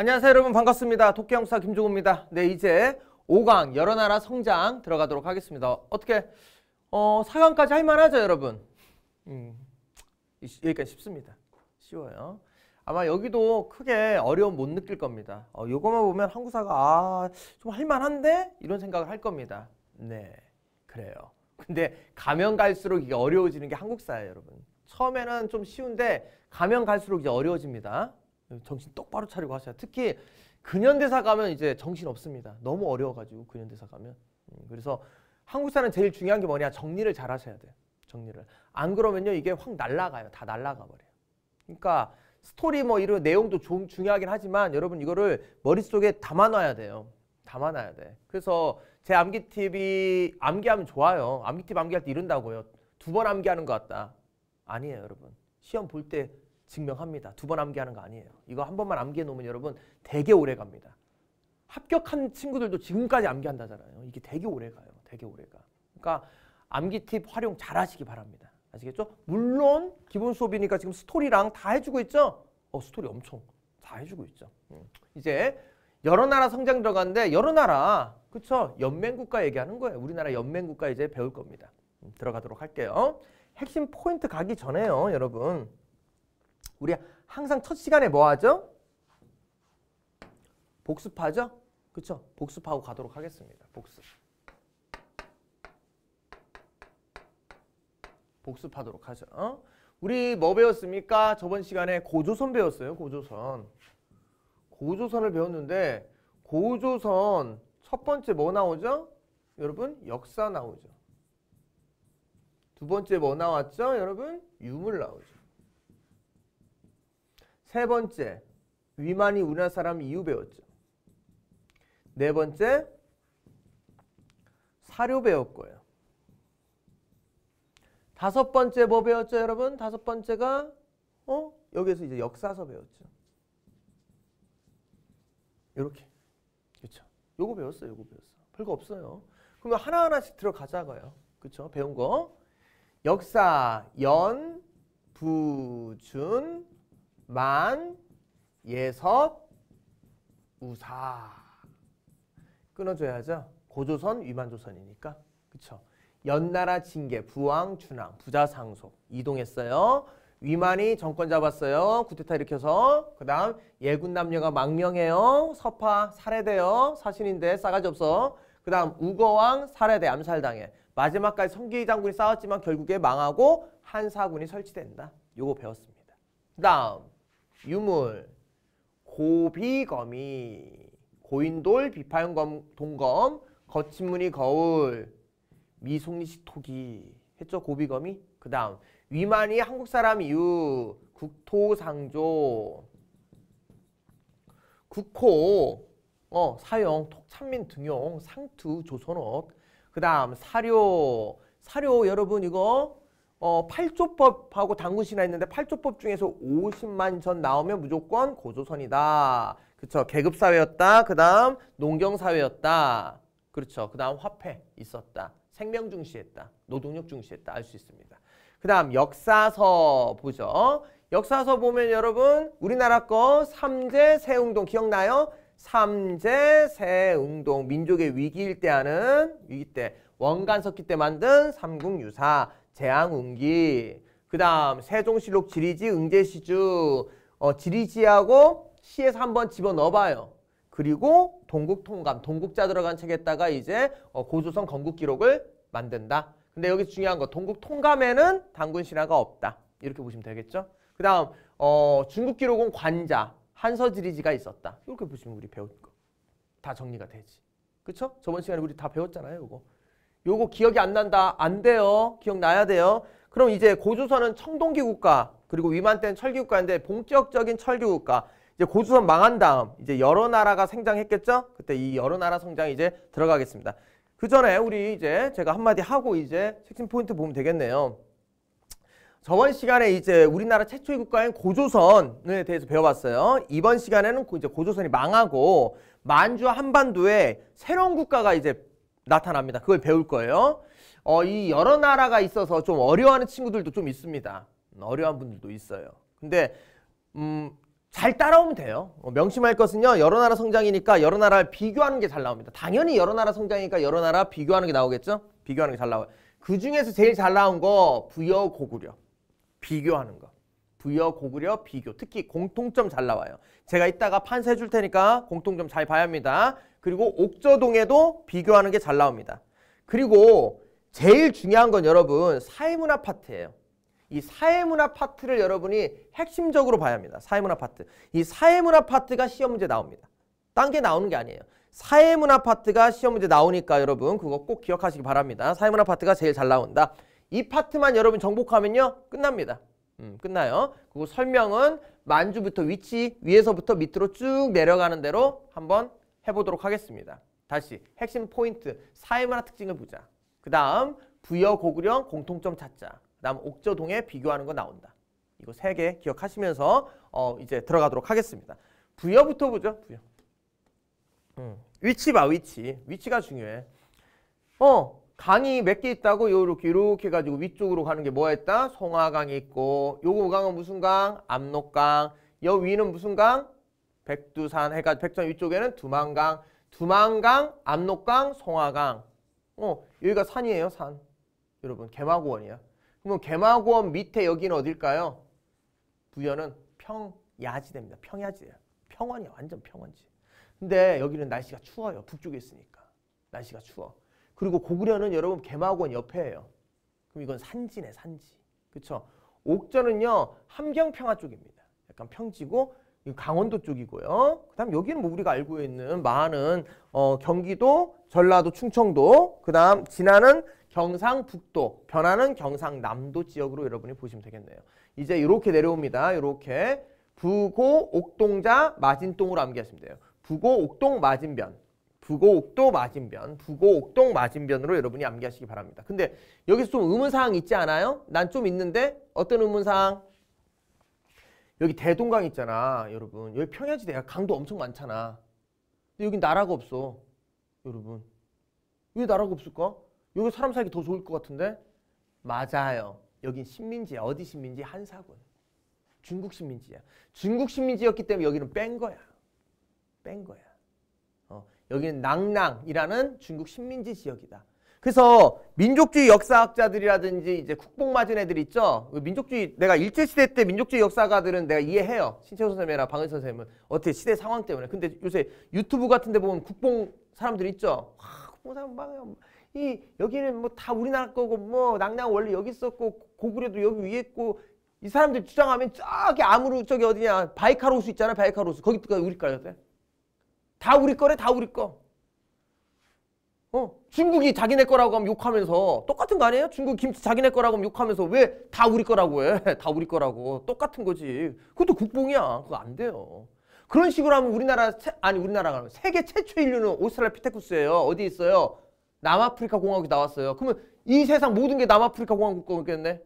안녕하세요 여러분 반갑습니다. 토끼형사 김종우입니다. 네 이제 5강 여러 나라 성장 들어가도록 하겠습니다. 어떻게 어 4강까지 할만하죠 여러분? 음, 여기까지 쉽습니다. 쉬워요. 아마 여기도 크게 어려움 못 느낄 겁니다. 어, 요거만 보면 한국사가 아, 좀 할만한데? 이런 생각을 할 겁니다. 네 그래요. 근데 가면 갈수록 이게 어려워지는 게 한국사예요 여러분. 처음에는 좀 쉬운데 가면 갈수록 이제 어려워집니다. 정신 똑바로 차리고 하셔야 특히 근현대사 가면 이제 정신 없습니다. 너무 어려워가지고 근현대사 가면. 음, 그래서 한국사는 제일 중요한 게 뭐냐 정리를 잘 하셔야 돼요. 정리를. 안 그러면요 이게 확 날라가요. 다 날라가 버려요. 그러니까 스토리 뭐 이런 내용도 좀 중요하긴 하지만 여러분 이거를 머릿속에 담아놔야 돼요. 담아놔야 돼. 그래서 제 암기 팁이 암기하면 좋아요. 암기 팁 암기할 때 이런다고요. 두 번 암기하는 것 같다. 아니에요 여러분. 시험 볼때 증명합니다. 두 번 암기하는 거 아니에요. 이거 한 번만 암기해 놓으면 여러분 되게 오래 갑니다. 합격한 친구들도 지금까지 암기한다잖아요. 이게 되게 오래 가요. 되게 오래 가. 그러니까 암기 팁 활용 잘 하시기 바랍니다. 아시겠죠? 물론 기본 수업이니까 지금 스토리랑 다 해주고 있죠? 어 스토리 엄청 다 해주고 있죠. 음. 이제 여러 나라 성장 들어가는데 여러 나라 그쵸? 연맹국가 얘기하는 거예요. 우리나라 연맹국가 이제 배울 겁니다. 음, 들어가도록 할게요. 핵심 포인트 가기 전에요. 여러분 우리 항상 첫 시간에 뭐 하죠? 복습하죠? 그쵸? 복습하고 가도록 하겠습니다. 복습. 복습하도록 하죠. 어? 우리 뭐 배웠습니까? 저번 시간에 고조선 배웠어요. 고조선. 고조선을 배웠는데 고조선 첫 번째 뭐 나오죠? 여러분 역사 나오죠. 두 번째 뭐 나왔죠? 여러분 유물 나오죠. 세 번째, 위만이 우리나 사람 이유 배웠죠. 네 번째, 사료 배웠고요. 다섯 번째 뭐 배웠죠, 여러분? 다섯 번째가 어? 여기에서 이제 역사서 배웠죠. 요렇게그렇 요거 배웠어요. 요거 배웠어. 별거 없어요. 그러면 하나하나씩 들어가자고요. 그쵸 배운 거. 역사, 연, 부, 준, 만, 예섭, 우사. 끊어줘야죠. 고조선, 위만조선이니까. 그쵸? 연나라 징계, 부왕, 준왕, 부자 상속 이동했어요. 위만이 정권 잡았어요. 구태타 일으켜서 그 다음 예군 남녀가 망명해요. 서파 살해돼요. 사신인데 싸가지 없어. 그 다음 우거왕 살해돼 암살당해. 마지막까지 성기 장군이 싸웠지만 결국에 망하고 한사군이 설치된다. 요거 배웠습니다. 그 다음 유물, 고비거미, 고인돌, 비파형검 동검, 거친무늬 거울, 미송리식 토기 했죠 고비거미? 그 다음 위만이 한국 사람 이유, 국토상조, 국호, 어, 사형, 톡찬민 등용, 상투, 조선업 그 다음 사료, 사료 여러분 이거 어, 팔조법하고 당군신화 있는데 팔조법 중에서 50만 전 나오면 무조건 고조선이다. 그쵸. 계급사회였다. 그 다음 농경사회였다. 그렇죠. 그 다음 화폐 있었다. 생명 중시했다. 노동력 중시했다. 알 수 있습니다. 그 다음 역사서 보죠. 역사서 보면 여러분 우리나라 거삼재 세웅동 기억나요? 삼재 세웅동 민족의 위기일 때 하는 위기 때 원간석기 때 만든 삼국유사 재앙운기 그 다음 세종실록 지리지 응제시주 어, 지리지하고 시에서 한번 집어넣어봐요. 그리고 동국통감, 동국자 들어간 책에다가 이제 어, 고조선 건국기록을 만든다. 근데 여기 서 중요한 거 동국통감에는 단군 신화가 없다. 이렇게 보시면 되겠죠. 그 다음 어, 중국기록은 관자, 한서지리지가 있었다. 이렇게 보시면 우리 배울거 다 정리가 되지. 그쵸? 저번 시간에 우리 다 배웠잖아요. 이거. 요거 기억이 안 난다. 안 돼요. 기억나야 돼요. 그럼 이제 고조선은 청동기국가 그리고 위만때는 철기국가인데 본격적인 철기국가 이제 고조선 망한 다음 이제 여러 나라가 성장했겠죠 그때 이 여러 나라 성장이 이제 들어가겠습니다. 그 전에 우리 이제 제가 한마디 하고 이제 책심 포인트 보면 되겠네요. 저번 시간에 이제 우리나라 최초의 국가인 고조선에 대해서 배워봤어요. 이번 시간에는 이제 고조선이 망하고 만주 한반도에 새로운 국가가 이제 나타납니다. 그걸 배울 거예요. 어, 이 여러 나라가 있어서 좀 어려워하는 친구들도 좀 있습니다. 음, 어려운 분들도 있어요. 근데 음, 잘 따라오면 돼요. 어, 명심할 것은요. 여러 나라 성장이니까 여러 나라를 비교하는 게 잘 나옵니다. 당연히 여러 나라 성장이니까 여러 나라 비교하는 게 나오겠죠? 비교하는 게 잘 나와요. 그 중에서 제일 잘 나온 거 부여 고구려. 비교하는 거. 부여 고구려 비교. 특히 공통점 잘 나와요. 제가 이따가 판세해 줄 테니까 공통점 잘 봐야 합니다. 그리고 옥저동에도 비교하는 게 잘 나옵니다. 그리고 제일 중요한 건 여러분 사회문화 파트예요. 이 사회문화 파트를 여러분이 핵심적으로 봐야 합니다. 사회문화 파트. 이 사회문화 파트가 시험 문제 나옵니다. 딴 게 나오는 게 아니에요. 사회문화 파트가 시험 문제 나오니까 여러분 그거 꼭 기억하시기 바랍니다. 사회문화 파트가 제일 잘 나온다. 이 파트만 여러분 정복하면요 끝납니다. 음, 끝나요. 그리고 설명은 만주부터 위치 위에서부터 밑으로 쭉 내려가는 대로 한번 해보도록 하겠습니다. 다시 핵심 포인트 사회문화 특징을 보자. 그 다음 부여 고구령 공통점 찾자. 그 다음 옥저동에 비교하는 거 나온다. 이거 세 개 기억하시면서 어 이제 들어가도록 하겠습니다. 부여부터 보죠. 부여. 음. 위치 봐 위치. 위치가 중요해. 어 강이 몇 개 있다고 요렇게 요렇게 해가지고 위쪽으로 가는 게 뭐가 있다? 송화강이 있고 요거 강은 무슨 강? 압록강. 여 위는 무슨 강? 백두산 해가 백두산 위쪽에는 두만강, 두만강, 압록강, 송화강. 어, 여기가 산이에요, 산. 여러분, 개마고원이야. 그러면 개마고원 밑에 여기는 어딜까요? 부여는 평야지대입니다. 평야지대. 평원이야, 완전 평원지. 근데 여기는 날씨가 추워요. 북쪽에 있으니까. 날씨가 추워. 그리고 고구려는 여러분 개마고원 옆에예요. 그럼 이건 산지네, 산지. 그렇죠? 옥전은요, 함경평화 쪽입니다. 약간 평지고 강원도 쪽이고요. 그다음 여기는 뭐 우리가 알고 있는 많은 어, 경기도, 전라도, 충청도, 그다음 진안은 경상북도, 변화는 경상남도 지역으로 여러분이 보시면 되겠네요. 이제 이렇게 내려옵니다. 이렇게 부고, 옥동자, 마진동으로 암기하시면 돼요. 부고, 옥동, 마진변. 부고, 옥도, 마진변. 부고, 옥동, 마진변으로 여러분이 암기하시기 바랍니다. 근데 여기서 좀 의문사항 있지 않아요? 난 좀 있는데 어떤 의문사항? 여기 대동강 있잖아 여러분 여기 평야지대야 강도 엄청 많잖아 근데 여기 나라가 없어 여러분 왜 나라가 없을까? 여기 사람 살기 더 좋을 것 같은데 맞아요 여긴 식민지야 어디 식민지? 한사군 중국 식민지야 중국 식민지였기 때문에 여기는 뺀 거야 뺀 거야 어, 여기는 낭낭이라는 중국 식민지 지역이다 그래서 민족주의 역사학자들이라든지 이제 국뽕 맞은 애들 있죠. 그 민족주의 내가 일제 시대 때 민족주의 역사가들은 내가 이해해요. 신채호 선생님이나 방은 선생님은 어떻게 시대 상황 때문에. 근데 요새 유튜브 같은 데 보면 국뽕 사람들 있죠. 와, 아, 국뽕 사람 막이 여기는 뭐 다 우리나라 거고 뭐 낭낭 원래 여기 있었고 고구려도 여기 위에 있고 이 사람들 주장하면 저기 아무로 저기 어디냐 바이카로스 있잖아 바이카로스 거기 우리 거였대. 다 우리 거래 다 우리 거. 어 중국이 자기네 거라고 하면 욕하면서 똑같은 거 아니에요? 중국 김치 자기네 거라고 하면 욕하면서 왜 다 우리 거라고 해? 다 우리 거라고 똑같은 거지. 그것도 국뽕이야. 그거 안 돼요. 그런 식으로 하면 우리나라 아니 우리나라가 세계 최초 인류는 오스트랄피테쿠스예요. 어디 있어요? 남아프리카 공화국이 나왔어요. 그러면 이 세상 모든 게 남아프리카 공화국 거겠네.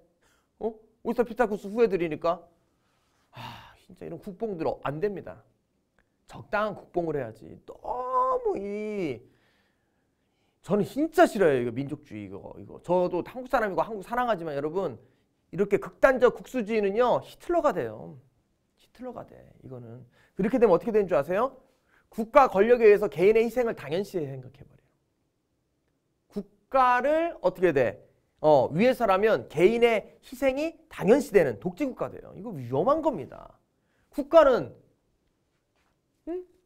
어? 오스트랄피테쿠스 후예들이니까. 아, 진짜 이런 국뽕들 안 됩니다. 적당한 국뽕을 해야지. 너무 이 저는 진짜 싫어요 이거 민족주의 이거 이거 저도 한국 사람이고 한국 사랑하지만 여러분 이렇게 극단적 국수주의는요 히틀러가 돼요 히틀러가 돼 이거는 그렇게 되면 어떻게 되는 줄 아세요? 국가 권력에 의해서 개인의 희생을 당연시해 생각해버려요 국가를 어떻게 돼? 어, 위해서라면 개인의 희생이 당연시되는 독재국가 돼요 이거 위험한 겁니다 국가는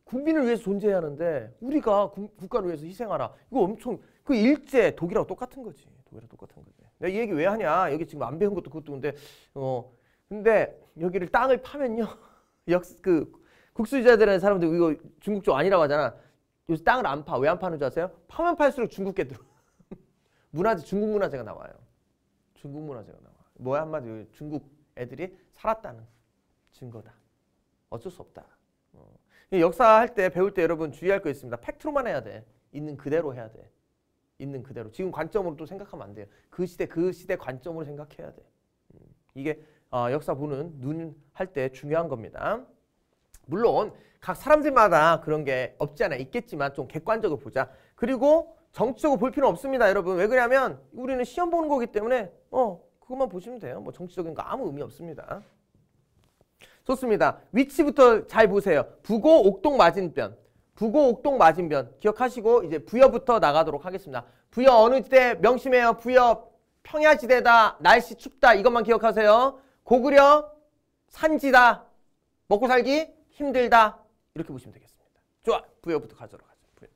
국민을 위해서 존재하는데 해야 우리가 구, 국가를 위해서 희생하라. 이거 엄청 그 일제 독일하고 똑같은 거지. 독일하고 똑같은 거지. 내가 이 얘기 왜 하냐? 여기 지금 안 배운 것도 그것도 근데 어 근데 여기를 땅을 파면요. 역 그 국수유자들은 사람들 이거 중국 쪽 아니라고 하잖아. 요새 땅을 안 파. 왜 안 파는 줄 아세요? 파면 팔수록 중국계 들어. 문화재 중국 문화재가 나와요. 중국 문화재가 나와. 뭐야 한마디로 중국 애들이 살았다는 증거다. 어쩔 수 없다. 역사 할 때 배울 때 여러분 주의할 거 있습니다. 팩트로만 해야 돼. 있는 그대로 해야 돼. 있는 그대로. 지금 관점으로 또 생각하면 안 돼요. 그 시대 그 시대 관점으로 생각해야 돼. 음, 이게 어, 역사 보는 눈 할 때 중요한 겁니다. 물론 각 사람들마다 그런 게 없지 않아 있겠지만 좀 객관적으로 보자. 그리고 정치적으로 볼 필요는 없습니다, 여러분. 왜 그러냐면 우리는 시험 보는 거기 때문에 어 그것만 보시면 돼요. 뭐 정치적인 거 아무 의미 없습니다. 좋습니다. 위치부터 잘 보세요. 부고 옥동 맞은편. 부고 옥동 맞은편. 기억하시고 이제 부여부터 나가도록 하겠습니다. 부여 어느 지대 명심해요. 부여 평야지대다. 날씨 춥다. 이것만 기억하세요. 고구려 산지다. 먹고 살기 힘들다. 이렇게 보시면 되겠습니다. 좋아. 부여부터 가져록 하죠. 부여.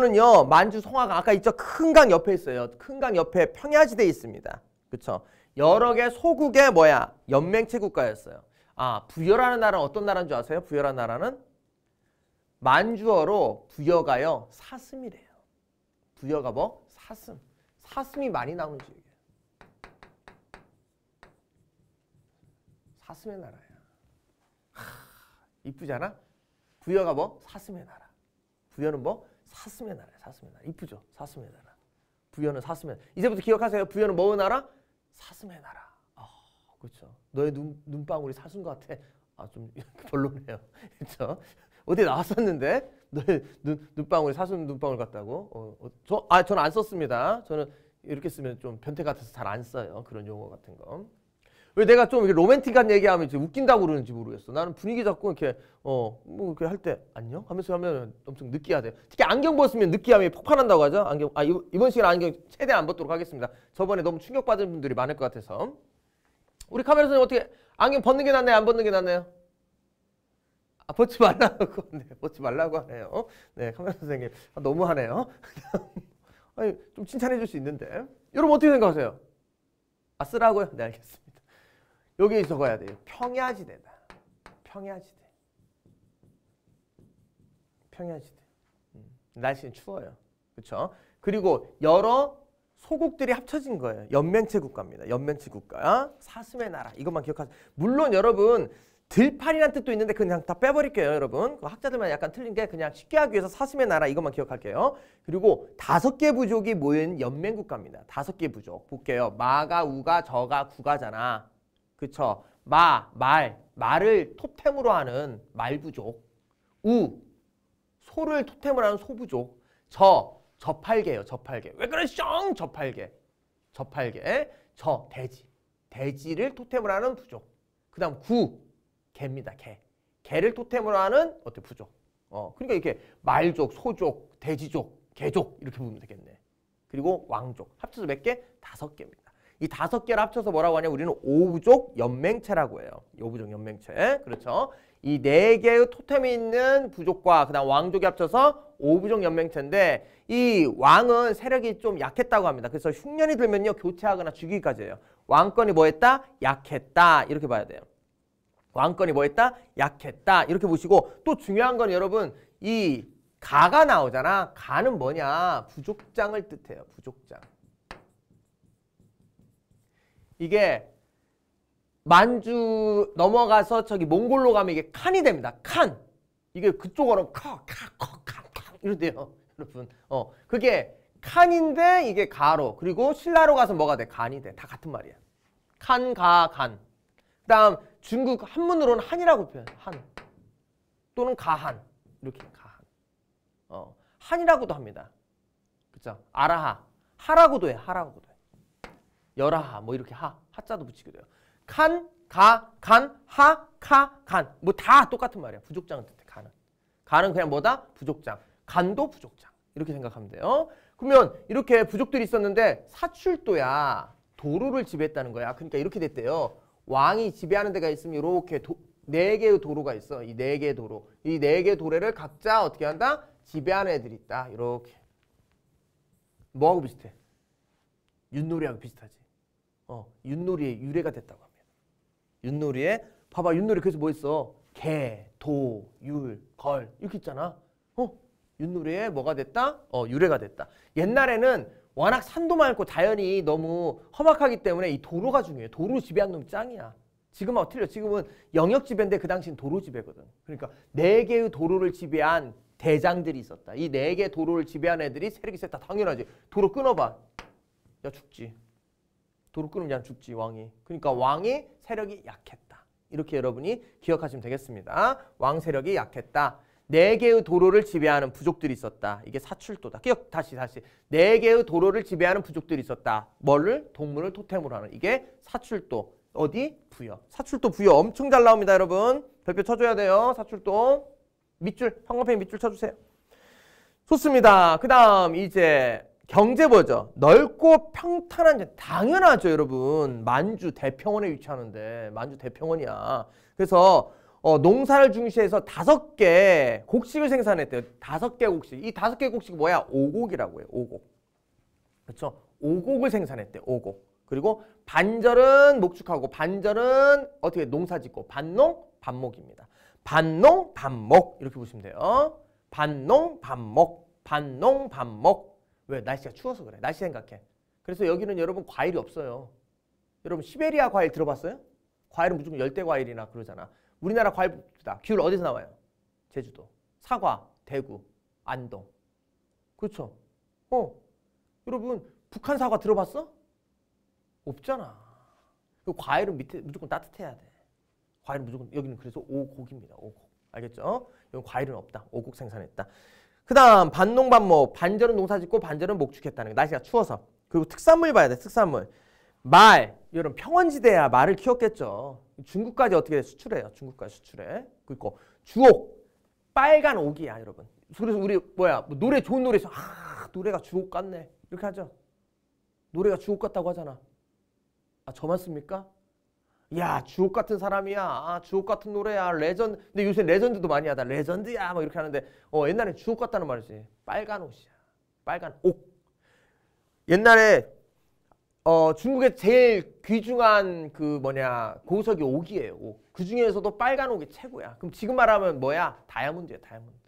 부여는요. 만주 송화강 아까 있죠. 큰 강 옆에 있어요. 큰 강 옆에 평야지대에 있습니다. 그렇죠? 여러 개 소국의 뭐야? 연맹체 국가였어요. 아, 부여라는 나라는 어떤 나라인 줄 아세요? 부여라는 나라는 만주어로 부여가요. 사슴이래요. 부여가 뭐? 사슴. 사슴이 많이 나오는 지역이에요. 사슴의 나라야. 이쁘지 아 부여가 뭐? 사슴의 나라. 부여는 뭐? 사슴의 나라야. 사슴의 나라. 이쁘죠? 사슴의 나라. 부여는 사슴의 나라. 이제부터 기억하세요. 부여는 뭐의 나라? 사슴의 나라. 아, 그렇죠. 너의 눈, 눈방울이 사슴 같아. 아, 좀 별로네요. 그렇죠? 어디 나왔었는데 너의 눈, 눈방울이 사슴 눈방울 같다고? 어, 어, 저, 아, 저는 안 썼습니다. 저는 이렇게 쓰면 좀 변태 같아서 잘 안 써요. 그런 용어 같은 거. 왜 내가 좀 이렇게 로맨틱한 얘기하면 이제 웃긴다고 그러는지 모르겠어. 나는 분위기 잡고 이렇게 어뭐 이렇게 할때 안녕 하면서 하면 엄청 느끼하대. 특히 안경 벗으면 느끼함이 폭발한다고 하죠. 안경 아 이번 시간 안경 최대한 안 벗도록 하겠습니다. 저번에 너무 충격받은 분들이 많을 것 같아서 우리 카메라 선생님 어떻게 안경 벗는 게 낫나요? 안 벗는 게 낫나요? 아, 벗지 말라고 네, 벗지 말라고 하네요. 네, 카메라 선생님 아, 너무하네요. 아니 좀 칭찬해 줄 수 있는데 여러분 어떻게 생각하세요? 아 쓰라고요? 네 알겠습니다. 여기에 적어야 돼요. 평야지대다. 평야지대. 평야지대. 음, 날씨는 추워요. 그렇죠? 그리고 여러 소국들이 합쳐진 거예요. 연맹체 국가입니다. 연맹체 국가. 사슴의 나라. 이것만 기억하세요. 물론 여러분 들판이란 뜻도 있는데 그냥 다 빼버릴게요. 여러분. 그 학자들만 약간 틀린 게 그냥 쉽게 하기 위해서 사슴의 나라 이것만 기억할게요. 그리고 다섯 개 부족이 모인 연맹 국가입니다. 다섯 개 부족. 볼게요. 마가, 우가, 저가, 구가잖아. 그쵸? 마, 말, 말을 토템으로 하는 말부족. 우, 소를 토템으로 하는 소부족. 저, 저팔계예요. 저팔계. 왜 그래? 쩡! 저팔계. 저팔계. 저, 돼지. 돼지를 토템으로 하는 부족. 그 다음 구, 개입니다. 개. 개를 토템으로 하는 어때 부족. 어, 그러니까 이렇게 말족, 소족, 돼지족, 개족 이렇게 보면 되겠네. 그리고 왕족. 합쳐서 몇 개? 다섯 개입니다. 이 다섯 개를 합쳐서 뭐라고 하냐? 우리는 오부족 연맹체라고 해요. 오부족 연맹체. 그렇죠? 이 네 개의 토템이 있는 부족과 그다음 왕족이 합쳐서 오부족 연맹체인데 이 왕은 세력이 좀 약했다고 합니다. 그래서 흉년이 들면요 교체하거나 죽이기까지 해요. 왕권이 뭐했다? 약했다 이렇게 봐야 돼요. 왕권이 뭐했다? 약했다 이렇게 보시고 또 중요한 건 여러분 이 가가 나오잖아. 가는 뭐냐? 부족장을 뜻해요. 부족장. 이게 만주 넘어가서 저기 몽골로 가면 이게 칸이 됩니다. 칸. 이게 그쪽으로 커, 카, 커, 칸, 칸 이러대요. 여러분. 어, 그게 칸인데 이게 가로. 그리고 신라로 가서 뭐가 돼? 간이 돼. 다 같은 말이야. 칸, 가, 간. 그 다음 중국 한문으로는 한이라고 표현. 해 한. 또는 가한. 이렇게 가한. 어, 한이라고도 합니다. 그죠? 아라하. 하라고도 해. 하라고도. 열하 뭐 이렇게 하 하자도 붙이게 돼요. 칸, 가, 간, 하, 카, 간 뭐 다 똑같은 말이야. 부족장은 뜻해 간은. 간은 그냥 뭐다? 부족장. 간도 부족장. 이렇게 생각하면 돼요. 그러면 이렇게 부족들이 있었는데 사출도야 도로를 지배했다는 거야. 그러니까 이렇게 됐대요. 왕이 지배하는 데가 있으면 이렇게 도, 네 개의 도로가 있어. 이 네 개의 도로. 이 네 개의 도래를 각자 어떻게 한다? 지배하는 애들이 있다. 이렇게. 뭐하고 비슷해? 윷놀이하고 비슷하지. 어, 윷놀이의 유래가 됐다고 합니다. 윷놀이에 봐봐 윷놀이 그래서 뭐 했어? 개, 도, 율, 걸 이렇게 있잖아. 어? 윷놀이에 뭐가 됐다? 어, 유래가 됐다. 옛날에는 워낙 산도 많고 자연이 너무 험악하기 때문에 이 도로가 중요해. 도로 지배한 놈 짱이야. 지금하고 틀려. 지금은 영역 지배인데 그 당시엔 도로 지배거든. 그러니까 네 개의 도로를 지배한 대장들이 있었다. 이 네개의 도로를 지배한 애들이 세력이 셌다. 당연하지. 도로 끊어봐. 야 죽지. 도로 끊으면 그냥 죽지 왕이. 그러니까 왕의 세력이 약했다. 이렇게 여러분이 기억하시면 되겠습니다. 왕 세력이 약했다. 네 개의 도로를 지배하는 부족들이 있었다. 이게 사출도다. 기억 다시 다시. 네 개의 도로를 지배하는 부족들이 있었다. 뭐를? 동물을 토템으로 하는. 이게 사출도. 어디? 부여. 사출도 부여 엄청 잘 나옵니다, 여러분. 별표 쳐줘야 돼요. 사출도. 밑줄, 황범펜 밑줄 쳐주세요. 좋습니다. 그 다음 이제 경제 버죠 넓고 평탄한 게 당연하죠 여러분 만주 대평원에 위치하는데 만주 대평원이야 그래서 어, 농사를 중시해서 다섯 개 곡식을 생산했대요 다섯 개 곡식 이 다섯 개 곡식 이 뭐야 오곡이라고 해요 오곡 그렇죠 오곡을 생산했대요 오곡 그리고 반절은 목축하고 반절은 어떻게 농사짓고 반농 반목입니다 반농 반목 이렇게 보시면 돼요 반농 반목 반농 반목 왜? 날씨가 추워서 그래. 날씨 생각해. 그래서 여기는 여러분 과일이 없어요. 여러분 시베리아 과일 들어봤어요? 과일은 무조건 열대 과일이나 그러잖아. 우리나라 과일 다귤 어디서 나와요? 제주도. 사과, 대구, 안동. 그렇죠? 어. 여러분 북한 사과 들어봤어? 없잖아. 그 과일은 밑에 무조건 따뜻해야 돼. 과일은 무조건 여기는 그래서 오곡입니다. 오곡. 알겠죠? 여기 과일은 없다. 오곡 생산했다. 그 다음 반농반목 뭐, 반절은 농사짓고 반절은 목축했다는 거 날씨가 추워서 그리고 특산물 봐야 돼 특산물 말 이런 평원지대야 말을 키웠겠죠 중국까지 어떻게 수출해요 중국까지 수출해 그리고 주옥 빨간 옥이야 여러분 그래서 우리 뭐야 뭐 노래 좋은 노래에서 아 노래가 주옥 같네 이렇게 하죠 노래가 주옥 같다고 하잖아 아저맞습니까 야 주옥 같은 사람이야 아, 주옥 같은 노래야 레전드 근데 요새 레전드도 많이 하다 레전드야 막 이렇게 하는데 어 옛날에 주옥 같다는 말이지 빨간 옷이야 빨간 옥 옛날에 어 중국의 제일 귀중한 그 뭐냐 고석이 옥이에요 옥. 그 중에서도 빨간 옥이 최고야 그럼 지금 말하면 뭐야 다이아몬드야 다이아몬드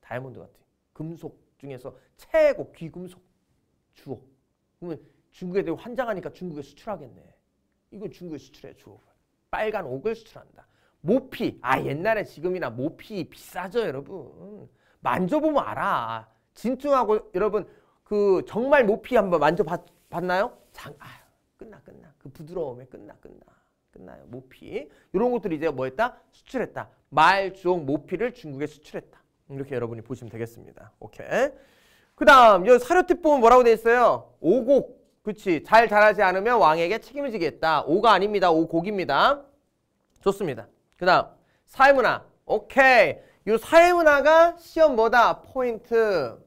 다이아몬드 같아 금속 중에서 최고 귀금속 주옥 그러면 중국에 대해 환장하니까 중국에 수출하겠네 이건 중국에 수출해 주옥을. 빨간 옥을 수출한다. 모피. 아 옛날에 지금이나 모피 비싸죠 여러분. 만져보면 알아. 진중하고 여러분 그 정말 모피 한번 만져봤나요? 장, 아유 끝나 끝나. 그 부드러움에 끝나 끝나. 끝나요. 모피. 이런 것들이 이제 뭐 했다? 수출했다. 말, 주옥, 모피를 중국에 수출했다. 이렇게 여러분이 보시면 되겠습니다. 오케이. 그 다음, 여사료특 보면 뭐라고 돼 있어요? 오곡. 그치. 잘 자라지 않으면 왕에게 책임을 지겠다. 오가 아닙니다. 오곡입니다. 좋습니다. 그 다음 사회문화. 오케이. 이 사회문화가 시험 뭐다? 포인트.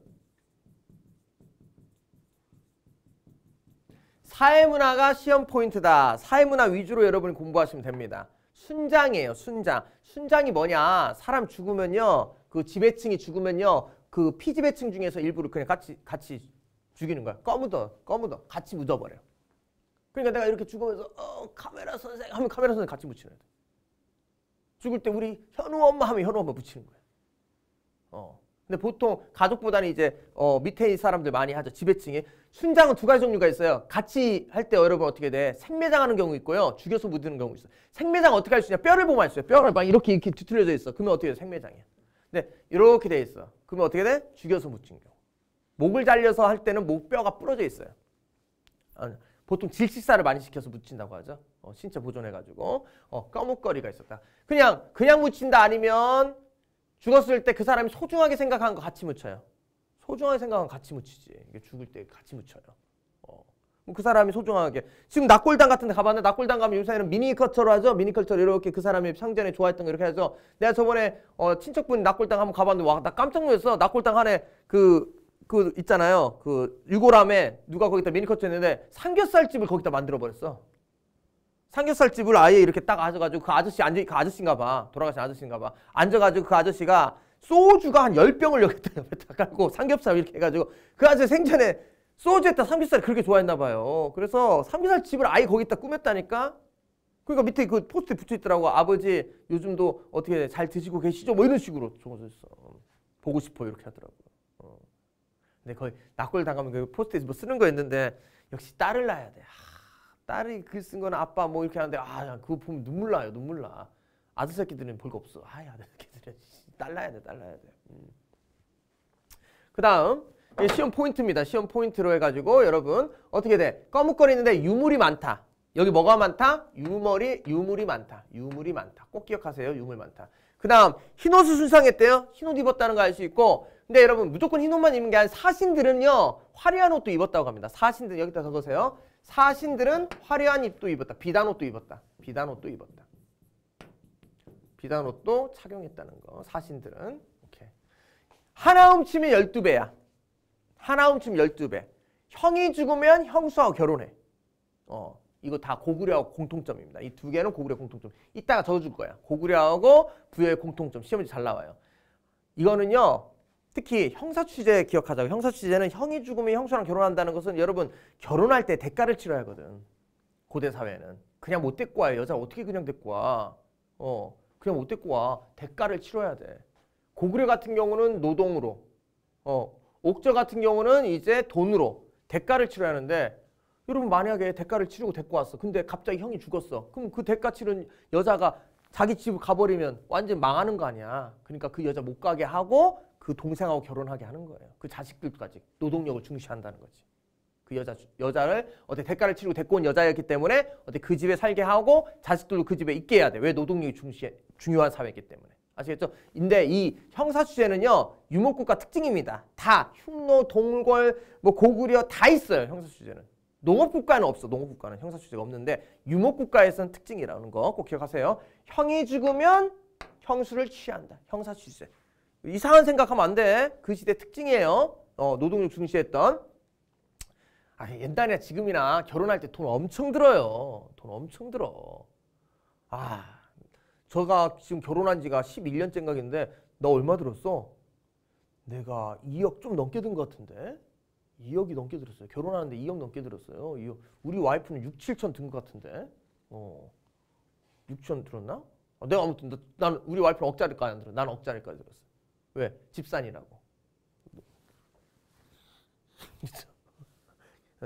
사회문화가 시험 포인트다. 사회문화 위주로 여러분이 공부하시면 됩니다. 순장이에요. 순장. 순장이 뭐냐. 사람 죽으면요. 그 지배층이 죽으면요. 그 피지배층 중에서 일부를 그냥 같이 같이 죽이는 거야. 꺼묻어, 꺼묻어. 같이 묻어버려. 그러니까 내가 이렇게 죽으면서 어, 카메라 선생 하면 카메라 선생 같이 묻히는 거 죽을 때 우리 현우 엄마 하면 현우 엄마 붙이는 거야. 어. 근데 보통 가족보다는 이제 어, 밑에 사람들 많이 하죠. 지배층에. 순장은 두 가지 종류가 있어요. 같이 할 때 여러분 어떻게 돼? 생매장 하는 경우 있고요. 죽여서 묻는 경우 있어요. 생매장 어떻게 할 수 있냐? 뼈를 보면 할수 있어요. 뼈를 막 이렇게 이렇게 뒤틀려져 있어. 그러면 어떻게 돼? 생매장이야. 근데 이렇게 돼 있어. 그러면 어떻게 돼? 죽여서 묻힌 경우. 목을 잘려서 할 때는 목뼈가 부러져 있어요. 아, 보통 질식사를 많이 시켜서 묻힌다고 하죠. 어, 신체 보존해가지고 어, 꺼뭇거리가 있었다. 그냥 그냥 묻힌다 아니면 죽었을 때 그 사람이 소중하게 생각한 거 같이 묻혀요. 소중하게 생각한 같이 묻히지. 이게 죽을 때 같이 묻혀요. 어. 그 사람이 소중하게 지금 낙골당 같은 데 가봤는데 낙골당 가면 요새는 미니컬처로 하죠 미니컬처 이렇게 그 사람이 생전에 좋아했던 거 이렇게 해서 내가 저번에 어, 친척분 낙골당 한번 가봤는데 와 나 깜짝 놀랐어 낙골당 안에 그그 있잖아요. 그 유골함에 누가 거기다 미니커트 했는데 삼겹살집을 거기다 만들어 버렸어. 삼겹살집을 아예 이렇게 딱 앉아가지고 그 아저씨 앉아 그 아저씨인가 봐 돌아가신 아저씨인가 봐 앉아가지고 그 아저씨가 소주가 한 열병을 여기다 옆에다 깔고 삼겹살 이렇게 해가지고 그 아저씨 생전에 소주에다 삼겹살 그렇게 좋아했나 봐요. 그래서 삼겹살집을 아예 거기다 꾸몄다니까 그러니까 밑에 그 포스트에 붙어있더라고 아버지 요즘도 어떻게 잘 드시고 계시죠? 뭐 이런 식으로 적어줬어 보고 싶어 이렇게 하더라고 근데 거의 낙골 당하면 그 포스트잇 뭐 쓰는 거였는데 역시 딸을 낳아야 돼. 아, 딸이 글 쓴 거는 아빠 뭐 이렇게 하는데 아 그거 보면 눈물 나요 눈물 나. 아들 새끼들은 볼 거 없어. 아이 아들 새끼들은 딸 낳아야 돼딸 낳아야 돼. 음. 그 다음 시험 포인트입니다. 시험 포인트로 해가지고 여러분 어떻게 돼? 꺼뭇거리는데 유물이 많다. 여기 뭐가 많다? 유머리 유물이 많다. 유물이 많다. 꼭 기억하세요. 유물 많다. 그 다음 흰옷을 순상했대요. 흰옷 입었다는 거 알 수 있고 근데 여러분 무조건 흰 옷만 입는 게 아니라 사신들은요 화려한 옷도 입었다고 합니다. 사신들 여기다 적으세요. 사신들은 화려한 입도 입었다. 비단 옷도 입었다. 비단 옷도 입었다. 비단 옷도 착용했다는 거. 사신들은 오케이. 하나 훔치면 열두 배야. 하나 훔치면 열두 배. 형이 죽으면 형수하고 결혼해. 어, 이거 다 고구려하고 공통점입니다. 이 두 개는 고구려 공통점. 이따가 적어줄 거야. 고구려하고 부여의 공통점. 시험지 잘 나와요. 이거는요. 특히 형사 취재 기억하자고 형사 취재는 형이 죽으면 형수랑 결혼한다는 것은 여러분 결혼할 때 대가를 치러야 하거든 고대 사회는 그냥 못 데리고 와요 여자 어떻게 그냥 데리고 와어 그냥 못 데리고 와 대가를 치러야 돼 고구려 같은 경우는 노동으로 어 옥저 같은 경우는 이제 돈으로 대가를 치러야 하는데 여러분 만약에 대가를 치르고 데리고 왔어 근데 갑자기 형이 죽었어 그럼 그 대가 치른 여자가 자기 집 가버리면 완전 망하는 거 아니야 그러니까 그 여자 못 가게 하고 그 동생하고 결혼하게 하는 거예요. 그 자식들까지 노동력을 중시한다는 거지. 그 여자 여자를 어때 대가를 치르고 데리고 온 여자였기 때문에 어때 그 집에 살게 하고 자식들도 그 집에 있게 해야 돼. 왜 노동력이 중시 중요한 사회이기 때문에. 아시겠죠? 근데 이 형사 수재는요 유목국가 특징입니다. 다 흉노, 동궐뭐 고구려 다 있어요 형사 수재는. 농업국가는 없어. 농업국가는 형사 수재가 없는데 유목국가에서는 특징이라는 거 꼭 기억하세요. 형이 죽으면 형수를 취한다. 형사 수재. 이상한 생각하면 안 돼. 그 시대 특징이에요. 어, 노동력 중시했던. 아, 옛날이나 지금이나 결혼할 때 돈 엄청 들어요. 돈 엄청 들어. 아, 저가 지금 결혼한 지가 11년째인 각인데 너 얼마 들었어? 내가 2억 좀 넘게 든 것 같은데? 2억이 넘게 들었어요. 결혼하는데 2억 넘게 들었어요. 2억. 우리 와이프는 6, 7천 든 것 같은데? 어. 6천 들었나? 아, 내가 아무튼 난 우리 와이프는 억짜리까지 안 들어. 난 억짜리까지 들었어. 왜? 집산이라고.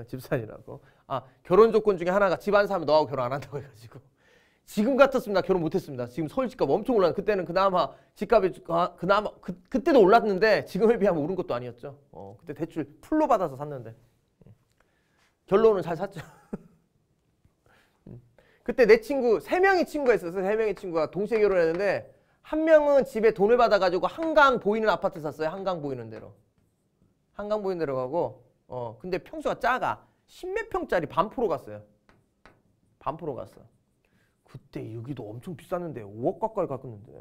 집산이라고. 아, 결혼 조건 중에 하나가 집안 사면 너하고 결혼 안 한다고 해가지고. 지금 같았으면 나 결혼 못했습니다. 지금 서울 집값 엄청 올랐는 그때는 그나마 집값이 아, 그나마 그, 그때도 올랐는데 지금에 비하면 오른 것도 아니었죠. 어, 그때 대출 풀로 받아서 샀는데 결론은 잘 샀죠. 음. 그때 내 친구 세 명의 친구가 있었어. 세 명의 친구가 동시에 결혼했는데 한 명은 집에 돈을 받아가지고 한강 보이는 아파트 샀어요. 한강 보이는 대로. 한강 보이는 대로 가고 어 근데 평수가 작아. 십몇 평짜리 반포로 갔어요. 반포로 갔어. 그때 여기도 엄청 비쌌는데 5억 가까이 갔는데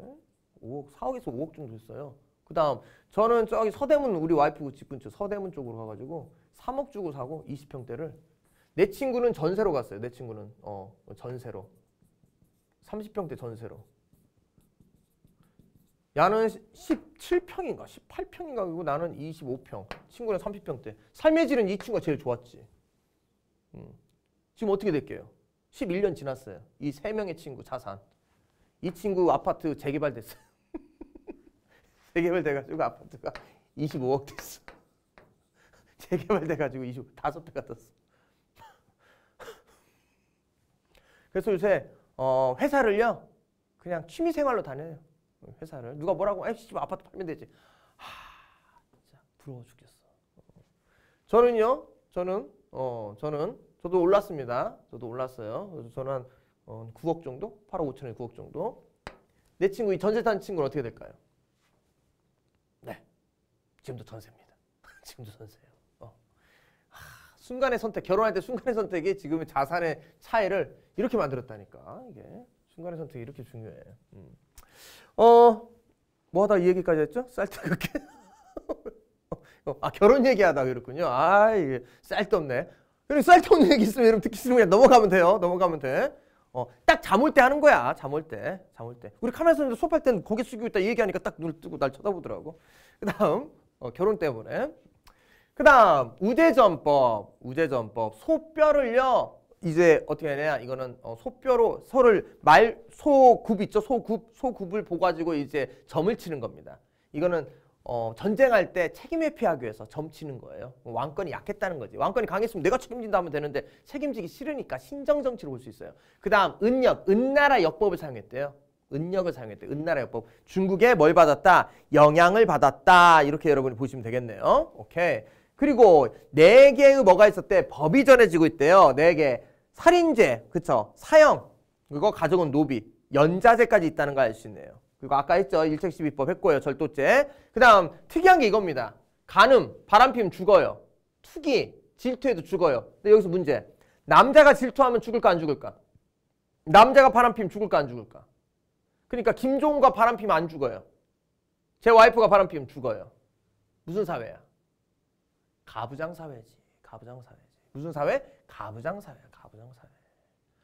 5억 4억에서 5억 정도 했어요. 그 다음 저는 저기 서대문 우리 와이프 집 근처 서대문 쪽으로 가가지고 3억 주고 사고 20평대를 내 친구는 전세로 갔어요. 내 친구는 어 전세로 30평대 전세로 야는 17평인가 18평인가 그리고 나는 25평 친구는 30평대 삶의 질은 이 친구가 제일 좋았지 음. 지금 어떻게 될게요? 11년 지났어요 이 세 명의 친구 자산 이 친구 아파트 재개발됐어요 재개발돼가지고 아파트가 25억 됐어 재개발돼가지고 25배가 떴어 그래서 요새 어, 회사를요 그냥 취미생활로 다녀요 회사를 누가 뭐라고 FC 아파트 팔면 되지. 하, 진짜 부러워 죽겠어. 저는요. 저는 어 저는 저도 올랐습니다. 저도 올랐어요. 그래서 저는 한 어, 9억 정도, 8억 5천에 9억 정도. 내 친구 이 전세 탄 친구는 어떻게 될까요? 네, 지금도 전세입니다. 지금도 전세예요. 어. 하, 순간의 선택, 결혼할 때 순간의 선택이 지금의 자산의 차이를 이렇게 만들었다니까 이게 순간의 선택이 이렇게 중요해. 음. 어, 뭐 하다 이 얘기까지 했죠? 쌀뜨겁게. 어, 아, 결혼 얘기하다 그랬군요. 아, 이게 쌀없네 그리고 쌀없는 얘기 있으면 여러분 듣기 싫으면 그냥 넘어가면 돼요. 넘어가면 돼. 어, 딱잠올때 하는 거야. 잠올 때. 잠올 때. 우리 카메라 선생도 수업할 때는 고개 숙이고 있다 이 얘기하니까 딱 눈 뜨고 날 쳐다보더라고. 그 다음, 어, 결혼 때문에. 그 다음, 우대전법. 우대전법. 소뼈를요. 이제 어떻게 해야 되냐 이거는 어, 소뼈로 소를 말 소굽 있죠 소굽 소굽을 보가지고 이제 점을 치는 겁니다 이거는 어, 전쟁할 때 책임 회피하기 위해서 점치는 거예요 왕권이 약했다는 거지 왕권이 강했으면 내가 책임진다 하면 되는데 책임지기 싫으니까 신정정치로 볼 수 있어요 그 다음 은역 은나라 역법을 사용했대요 은역을 사용했대 은나라 역법 중국에 뭘 받았다 영향을 받았다 이렇게 여러분이 보시면 되겠네요 오케이 그리고 네 개의 뭐가 있었대? 법이 전해지고 있대요. 네 개. 살인죄, 그쵸? 사형, 그리고 가족은 노비, 연자제까지 있다는 걸 알 수 있네요. 그리고 아까 했죠. 일책시비법 했고요. 절도죄. 그 다음 특이한 게 이겁니다. 간음, 바람피면 죽어요. 투기, 질투해도 죽어요. 근데 여기서 문제. 남자가 질투하면 죽을까 안 죽을까? 남자가 바람피면 죽을까 안 죽을까? 그러니까 김종우가 바람피면 안 죽어요. 제 와이프가 바람피면 죽어요. 무슨 사회야? 가부장 사회지. 가부장 사회지. 무슨 사회? 가부장 사회야. 가부장사회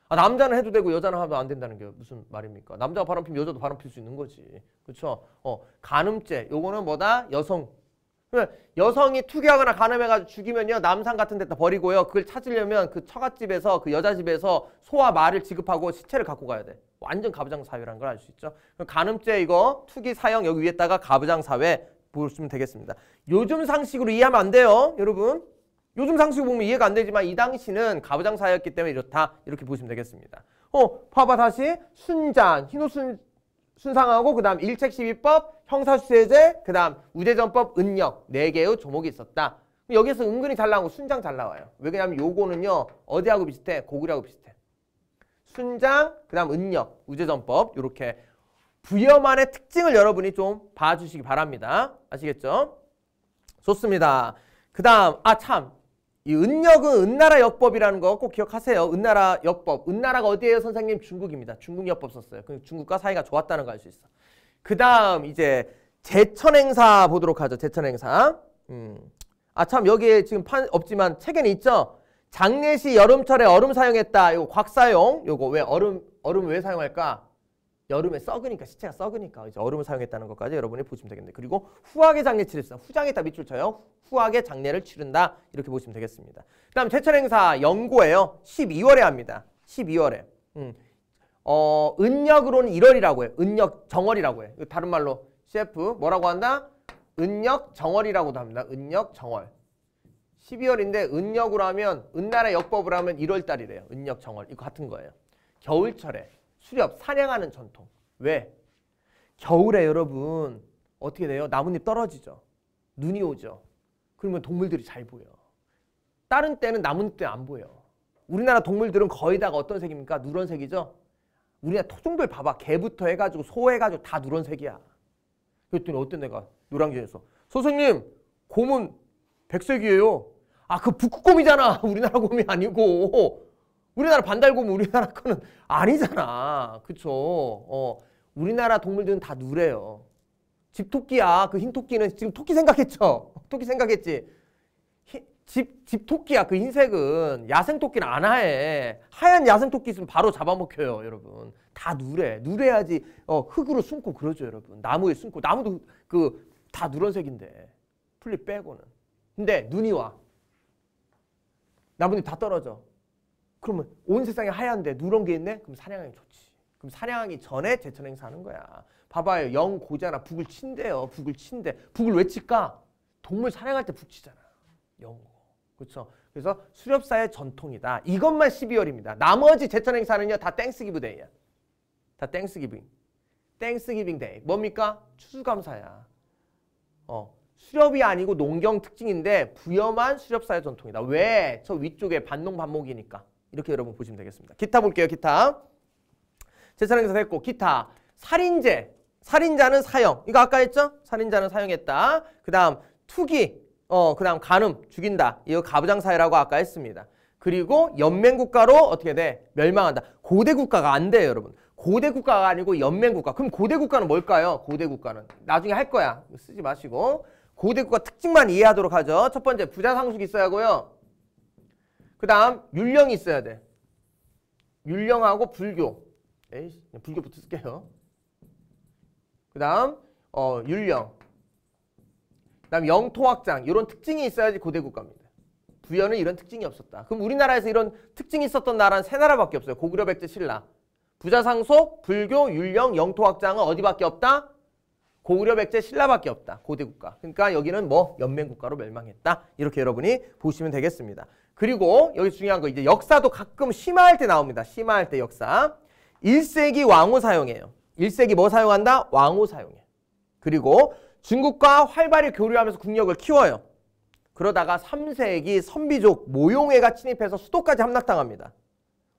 아, 남자는 해도 되고 여자는 하면 안 된다는 게 무슨 말입니까? 남자가 바람 피면 여자도 바람 필수 있는 거지. 그렇죠? 어, 간음죄. 요거는 뭐다? 여성. 그러니까 여성이 투기하거나 간음해가지고 죽이면요 남산 같은 데다 버리고요 그걸 찾으려면 그 처갓집에서 그 여자집에서 소와 말을 지급하고 시체를 갖고 가야 돼 완전 가부장 사회라는 걸 알 수 있죠 간음죄 이거 투기 사형 여기 위에다가 가부장 사회 보시면 되겠습니다 요즘 상식으로 이해하면 안 돼요 여러분 요즘 상식 보면 이해가 안 되지만 이 당시는 가부장 사였기 때문에 이렇다 이렇게 보시면 되겠습니다. 어 봐봐 다시 순장 희노순 순상하고 그 다음 일책시비법 형사수세제 그 다음 우대전법 은역 네개의 조목이 있었다. 여기에서 은근히 잘 나오고 순장 잘 나와요. 왜냐면 요거는요 어디하고 비슷해? 고구려하고 비슷해. 순장 그 다음 은역 우대전법 이렇게 부여만의 특징을 여러분이 좀 봐주시기 바랍니다. 아시겠죠? 좋습니다. 그 다음 아참 이 은역은 은나라 역법이라는 거 꼭 기억하세요. 은나라 역법. 은나라가 어디예요, 선생님? 중국입니다. 중국 역법 썼어요. 그 중국과 사이가 좋았다는 거 알 수 있어. 그 다음 이제 제천행사 보도록 하죠. 제천행사. 음. 아 참 여기에 지금 판 없지만 책에는 있죠. 장례시 여름철에 얼음 사용했다. 이거 곽사용. 이거 왜 얼음 얼음 왜 사용할까? 여름에 썩으니까 시체가 썩으니까 이제 얼음을 사용했다는 것까지 여러분이 보시면 되겠는데 그리고 후하게 장례 치르다 후장에 다 밑줄 쳐요 후하게 장례를 치른다 이렇게 보시면 되겠습니다 그다음 제철 행사 연고예요 12월에 합니다 12월에 음. 어, 은역으로는 1월이라고 해요 은역 정월이라고 해요 다른 말로 CF 뭐라고 한다 은역 정월이라고도 합니다 은역 정월 12월인데 은역으로 하면 은나라 역법으로 하면 1월달이래요 은역 정월 이거 같은 거예요 겨울철에 수렵, 사냥하는 전통. 왜? 겨울에 여러분 어떻게 돼요? 나뭇잎 떨어지죠. 눈이 오죠. 그러면 동물들이 잘 보여. 다른 때는 나뭇잎도 안 보여. 우리나라 동물들은 거의 다가 어떤 색입니까? 누런색이죠. 우리나라 토종들 봐봐. 개부터 해가지고 소 해가지고 다 누런색이야. 그랬더니 어떤 애가 노랑개에서 선생님 곰은 백색이에요. 아 그 북극곰이잖아. 우리나라 곰이 아니고 우리나라 반달곰 우리나라 거는 아니잖아. 그쵸? 어, 우리나라 동물들은 다 누래요. 집토끼야. 그흰 토끼는 지금 토끼 생각했죠? 토끼 생각했지? 집, 집토끼야. 그 흰색은. 야생토끼는 안 하해. 하얀 야생토끼 있으면 바로 잡아먹혀요, 여러분. 다 누래. 누래야지 어, 흙으로 숨고 그러죠, 여러분. 나무에 숨고. 나무도 그 다 누런색인데. 풀잎 빼고는. 근데 눈이 와. 나뭇잎 다 떨어져. 그러면 온 세상이 하얀데 누런 게 있네? 그럼 사냥하기 좋지. 그럼 사냥하기 전에 제천 행사하는 거야. 봐봐요. 영 고자나 북을 친대요. 북을 친대. 북을 왜 칠까? 동물 사냥할 때 북 치잖아. 영 고. 그렇죠? 그래서 수렵사의 전통이다. 이것만 12월입니다. 나머지 제천 행사는요. 다 땡스기브 데이야. 다 땡스기빙. 땡스기빙 데이. 뭡니까? 추수감사야. 어, 수렵이 아니고 농경 특징인데 부여만 수렵사의 전통이다. 왜? 저 위쪽에 반농 반목이니까. 이렇게 여러분 보시면 되겠습니다. 기타 볼게요. 기타. 제사산행사 했고 기타. 살인죄. 살인자는 사형. 이거 아까 했죠? 살인자는 사형했다. 그 다음 투기. 어, 그 다음 간음. 죽인다. 이거 가부장사회라고 아까 했습니다. 그리고 연맹국가로 어떻게 돼? 멸망한다. 고대국가가 안 돼요, 여러분. 고대국가가 아니고 연맹국가. 그럼 고대국가는 뭘까요? 고대국가는. 나중에 할 거야. 쓰지 마시고. 고대국가 특징만 이해하도록 하죠. 첫 번째, 부자 상속이 있어야 하고요. 그 다음 율령이 있어야 돼. 율령하고 불교. 에이, 씨 불교 붙쓸게요그 다음 어, 율령. 그 다음 영토확장. 이런 특징이 있어야지 고대 국가입니다. 부여는 이런 특징이 없었다. 그럼 우리나라에서 이런 특징이 있었던 나라는 세 나라밖에 없어요. 고구려, 백제, 신라. 부자상속, 불교, 율령, 영토확장은 어디밖에 없다? 고구려, 백제, 신라밖에 없다. 고대 국가. 그러니까 여기는 뭐 연맹 국가로 멸망했다. 이렇게 여러분이 보시면 되겠습니다. 그리고 여기 중요한 거 이제 역사도 가끔 심화할 때 나옵니다. 심화할 때 역사. 1세기 왕후 사용해요. 1세기 뭐 사용한다? 왕후 사용해. 그리고 중국과 활발히 교류하면서 국력을 키워요. 그러다가 3세기 선비족 모용회가 침입해서 수도까지 함락당합니다.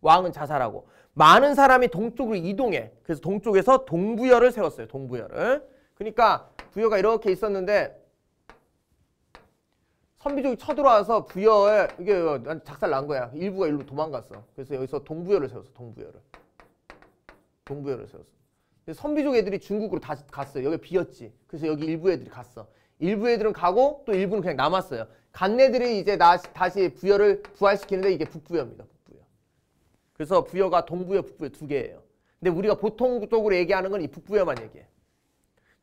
왕은 자살하고 많은 사람이 동쪽으로 이동해. 그래서 동쪽에서 동부열을 세웠어요. 동부열을. 그러니까 부여가 이렇게 있었는데 선비족이 쳐들어와서 부여에 이게 작살 난 거야. 일부가 일로 도망갔어. 그래서 여기서 동부여를 세웠어. 동부여를. 동부여를 세웠어. 선비족 애들이 중국으로 다시 갔어요. 여기 비었지. 그래서 여기 일부 애들이 갔어. 일부 애들은 가고 또 일부는 그냥 남았어요. 간내들이 이제 다시, 다시 부여를 부활시키는데 이게 북부여입니다. 북부여. 그래서 부여가 동부여, 북부여 두 개예요. 근데 우리가 보통쪽으로 얘기하는 건 이 북부여만 얘기해.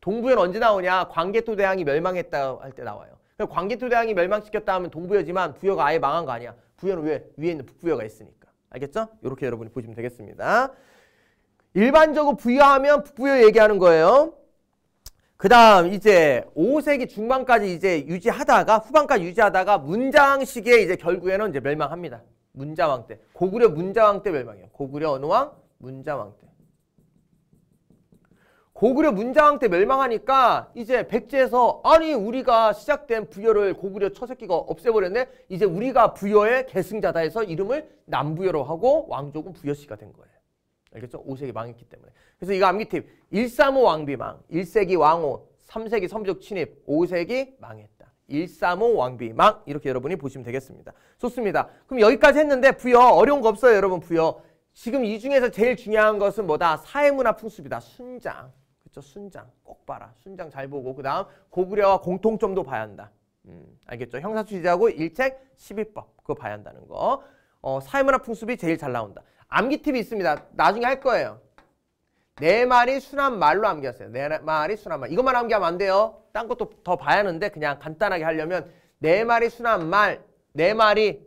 동부여는 언제 나오냐? 광개토 대왕이 멸망했다 할 때 나와요. 광개토대왕이 멸망시켰다 하면 동부여지만 부여가 아예 망한 거 아니야. 부여는 왜? 위에 있는 북부여가 있으니까. 알겠죠? 이렇게 여러분이 보시면 되겠습니다. 일반적으로 부여하면 북부여 얘기하는 거예요. 그 다음 이제 5세기 중반까지 이제 유지하다가 후반까지 유지하다가 문장왕 시기에 이제 결국에는 이제 멸망합니다. 문자왕 때. 고구려 문자왕 때 멸망이에요. 고구려 언왕 문자왕 때. 고구려 문장왕 때 멸망하니까 이제 백제에서 아니 우리가 시작된 부여를 고구려 처새끼가 없애버렸네 이제 우리가 부여의 계승자다 해서 이름을 남부여로 하고 왕족은 부여씨가 된 거예요. 알겠죠? 5세기 망했기 때문에. 그래서 이거 암기 팁. 135 왕비망, 1세기 왕호, 3세기 섬족 침입, 5세기 망했다. 135 왕비망 이렇게 여러분이 보시면 되겠습니다. 좋습니다. 그럼 여기까지 했는데 부여 어려운 거 없어요 여러분 부여. 지금 이 중에서 제일 중요한 것은 뭐다? 사회문화 풍습이다. 순장. 그쵸? 그렇죠. 순장 꼭 봐라. 순장 잘 보고 그 다음 고구려와 공통점도 봐야 한다. 음, 알겠죠? 형사취지하고 일책 십일법 그거 봐야 한다는 거. 어, 사회문화 풍습이 제일 잘 나온다. 암기 팁이 있습니다. 나중에 할 거예요. 내 말이 순한 말로 암기하세요. 내 말이 순한 말. 이것만 암기하면 안 돼요. 딴 것도 더 봐야 하는데 그냥 간단하게 하려면 내 말이 순한 말, 내 말이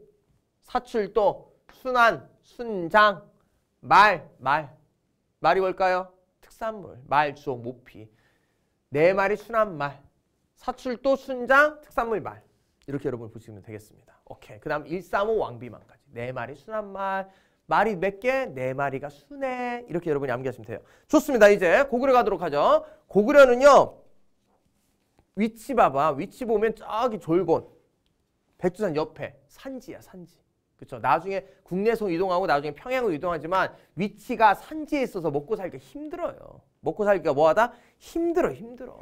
사출도, 순한, 순장, 말, 말. 말이 뭘까요? 특산물, 말, 주어, 모피 네 말이 순한 말, 사출도, 순장, 특산물, 말 이렇게 여러분 보시면 되겠습니다. 오케이. 그 다음 135 왕비만까지 네 말이 순한 말, 말이 몇 개? 네 마리가 순해 이렇게 여러분이 암기하시면 돼요. 좋습니다. 이제 고구려 가도록 하죠. 고구려는요. 위치 봐봐. 위치 보면 저기 졸곤 백두산 옆에 산지야 산지. 그렇죠. 나중에 국내선 이동하고 나중에 평양으로 이동하지만 위치가 산지에 있어서 먹고 살기가 힘들어요. 먹고 살기가 뭐하다? 힘들어 힘들어.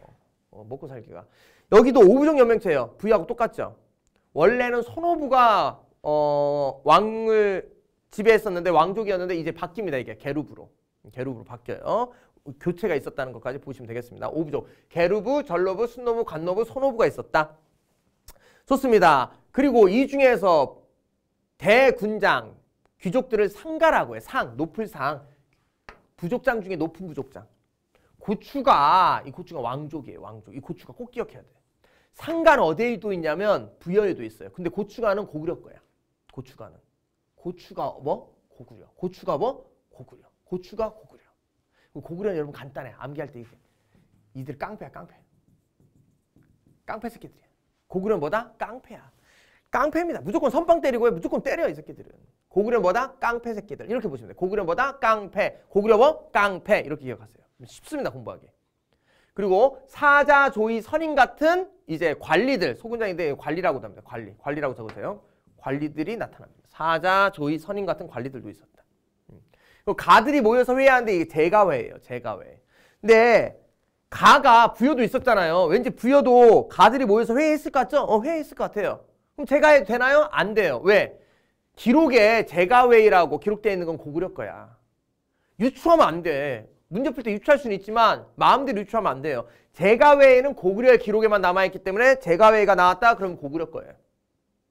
어, 먹고 살기가. 여기도 오부족 연맹체예요. 부하고 똑같죠. 원래는 손오부가 어, 왕을 지배했었는데 왕족이었는데 이제 바뀝니다. 이게 게루브로. 게루브로 바뀌어요. 교체가 있었다는 것까지 보시면 되겠습니다. 오부족. 게루브, 전로부, 순노부, 간노부 손오부가 있었다. 좋습니다. 그리고 이 중에서 대군장 귀족들을 상가라고 해. 상, 높을 상. 부족장 중에 높은 부족장. 고추가 이 고추가 왕족이에요. 왕족. 이 고추가 꼭 기억해야 돼. 상간 어디에도 있냐면 부여에도 있어요. 근데 고추가는 고구려 거야. 고추가는. 고추가 뭐? 고구려. 고추가 뭐? 고구려. 고추가 고구려. 고구려는 여러분 간단해. 암기할 때 이게. 이들 깡패야 깡패. 깡패 새끼들이야. 고구려는 뭐다? 깡패야. 깡패입니다. 무조건 선빵 때리고 해. 무조건 때려 이 새끼들은. 고구려 뭐다? 깡패 새끼들. 이렇게 보시면 돼요. 고구려 뭐다? 깡패. 고구려 뭐? 깡패. 이렇게 기억하세요. 쉽습니다. 공부하기. 그리고 사자, 조이, 선인 같은 이제 관리들, 소군장인데 관리라고 도 합니다. 관리. 관리라고 적으세요. 관리들이 나타납니다. 사자, 조이, 선인 같은 관리들도 있었다. 음. 가들이 모여서 회의하는데 이게 제가회예요. 제가회. 근데 가가 부여도 있었잖아요. 왠지 부여도 가들이 모여서 회의했을 것 같죠? 어, 회의했을 것 같아요. 그럼 제가 해도 되나요? 안 돼요. 왜? 기록에 제가 왜이라고 기록되어 있는 건 고구려 거야. 유추하면 안 돼. 문제 풀 때 유추할 수는 있지만 마음대로 유추하면 안 돼요. 제가 외에는 고구려의 기록에만 남아있기 때문에 제가 외가 나왔다? 그러면 고구려 거예요.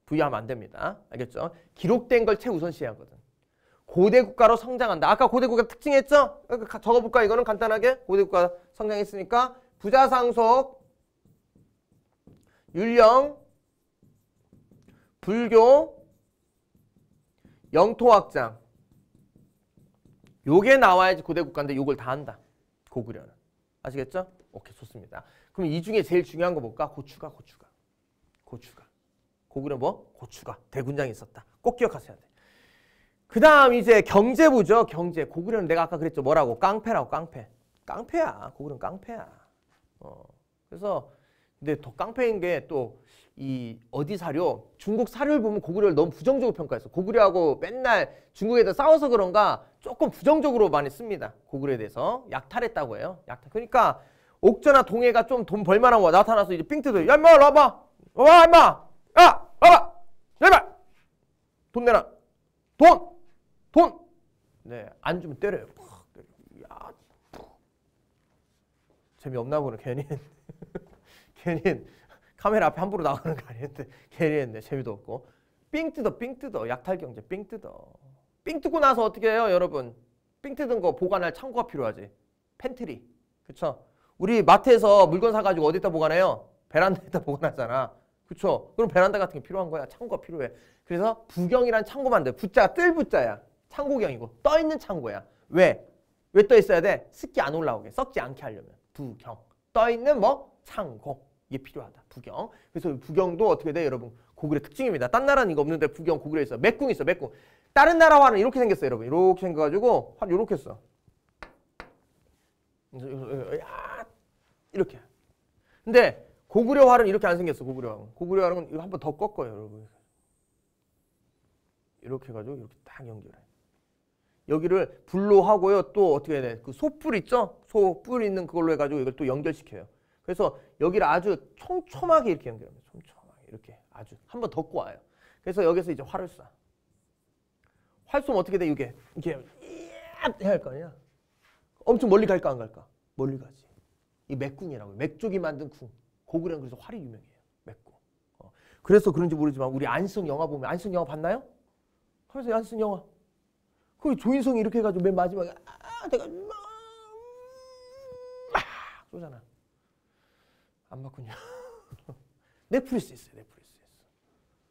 부여하면 안 됩니다. 알겠죠? 기록된 걸 최우선시 하거든. 고대 국가로 성장한다. 아까 고대 국가 특징했죠? 그러니까 적어볼까 이거는 간단하게 고대 국가 성장했으니까 부자상속, 율령, 불교 영토 확장 요게 나와야지 고대 국가인데 요걸 다 한다. 고구려는. 아시겠죠? 오케이 좋습니다. 그럼 이 중에 제일 중요한 거 뭘까? 고추가 고추가. 고추가. 고구려 뭐? 고추가. 대군장이 있었다. 꼭 기억하셔야 돼. 그 다음 이제 경제부죠. 경제. 고구려는 내가 아까 그랬죠. 뭐라고? 깡패라고 깡패. 깡패야. 고구려는 깡패야. 어. 그래서 근데 더 깡패인 게또 이 어디 사료 중국 사료를 보면 고구려를 너무 부정적으로 평가했어 고구려하고 맨날 중국에다 싸워서 그런가 조금 부정적으로 많이 씁니다 고구려에 대해서 약탈했다고 해요 약탈 그러니까 옥저나 동해가 좀 돈 벌만한 거 나타나서 이제 삥트들 야 인마 와봐 와 인마 야 와봐 제발 돈 내라 돈돈 네 안 주면 때려요 야 재미없나 보네 괜히 괜히 카메라 앞에 함부로 나가는 거 아니었는데 괜히 했네. 재미도 없고. 삥 뜯어 삥 뜯어. 약탈 경제 삥 뜯어. 삥 뜯고 나서 어떻게 해요 여러분. 삥 뜯은 거 보관할 창고가 필요하지. 팬트리. 그쵸? 우리 마트에서 물건 사가지고 어디다 보관해요? 베란다에다 보관하잖아. 그쵸? 그럼 베란다 같은 게 필요한 거야. 창고가 필요해. 그래서 부경이란 창고 만 돼. 붓자가뜰붓자야 창고경이고 떠있는 창고야. 왜? 왜 떠있어야 돼? 습기 안 올라오게. 썩지 않게 하려면. 부경. 떠있는 뭐? 창고. 이게 필요하다. 부경. 그래서 부경도 어떻게 돼 여러분? 고구려 특징입니다. 딴 나라는 이거 없는데 부경 고구려 있어. 맥궁 있어. 맥궁. 다른 나라와는 이렇게 생겼어요, 여러분. 이렇게 생겨가지고 활 이렇게 했어. 이렇게. 근데 고구려 활은 이렇게 안 생겼어, 고구려 활은. 고구려 활은 이거 한 번 더 꺾어요, 여러분. 이렇게 해가지고 이렇게 딱 연결해. 여기를 불로 하고요. 또 어떻게 해야 돼? 그 소뿔 있죠? 소뿔 있는 그걸로 해가지고 이걸 또 연결시켜요. 그래서 여기를 아주 촘촘하게 이렇게 연결합니다. 촘촘하게 이렇게 아주 한 번더 꼬아요. 그래서 여기서 이제 활을 쏴. 활 쏘면 어떻게 돼? 이게 이게 해야 할 거 아니야. 엄청 멀리 갈까 안 갈까? 멀리 가지. 이 맥궁이라고 맥쪽이 만든 궁. 고구려는 그래서 활이 유명해요. 맥궁. 어. 그래서 그런지 모르지만 우리 안승 영화 보면 안승 영화 봤나요? 그래서 안승 영화. 그 조인성이 이렇게 해가지고 맨 마지막에 아 내가 막 쏘잖아. 안 맞군요. 넷플릭스 있어요. 넷플릭스 있어.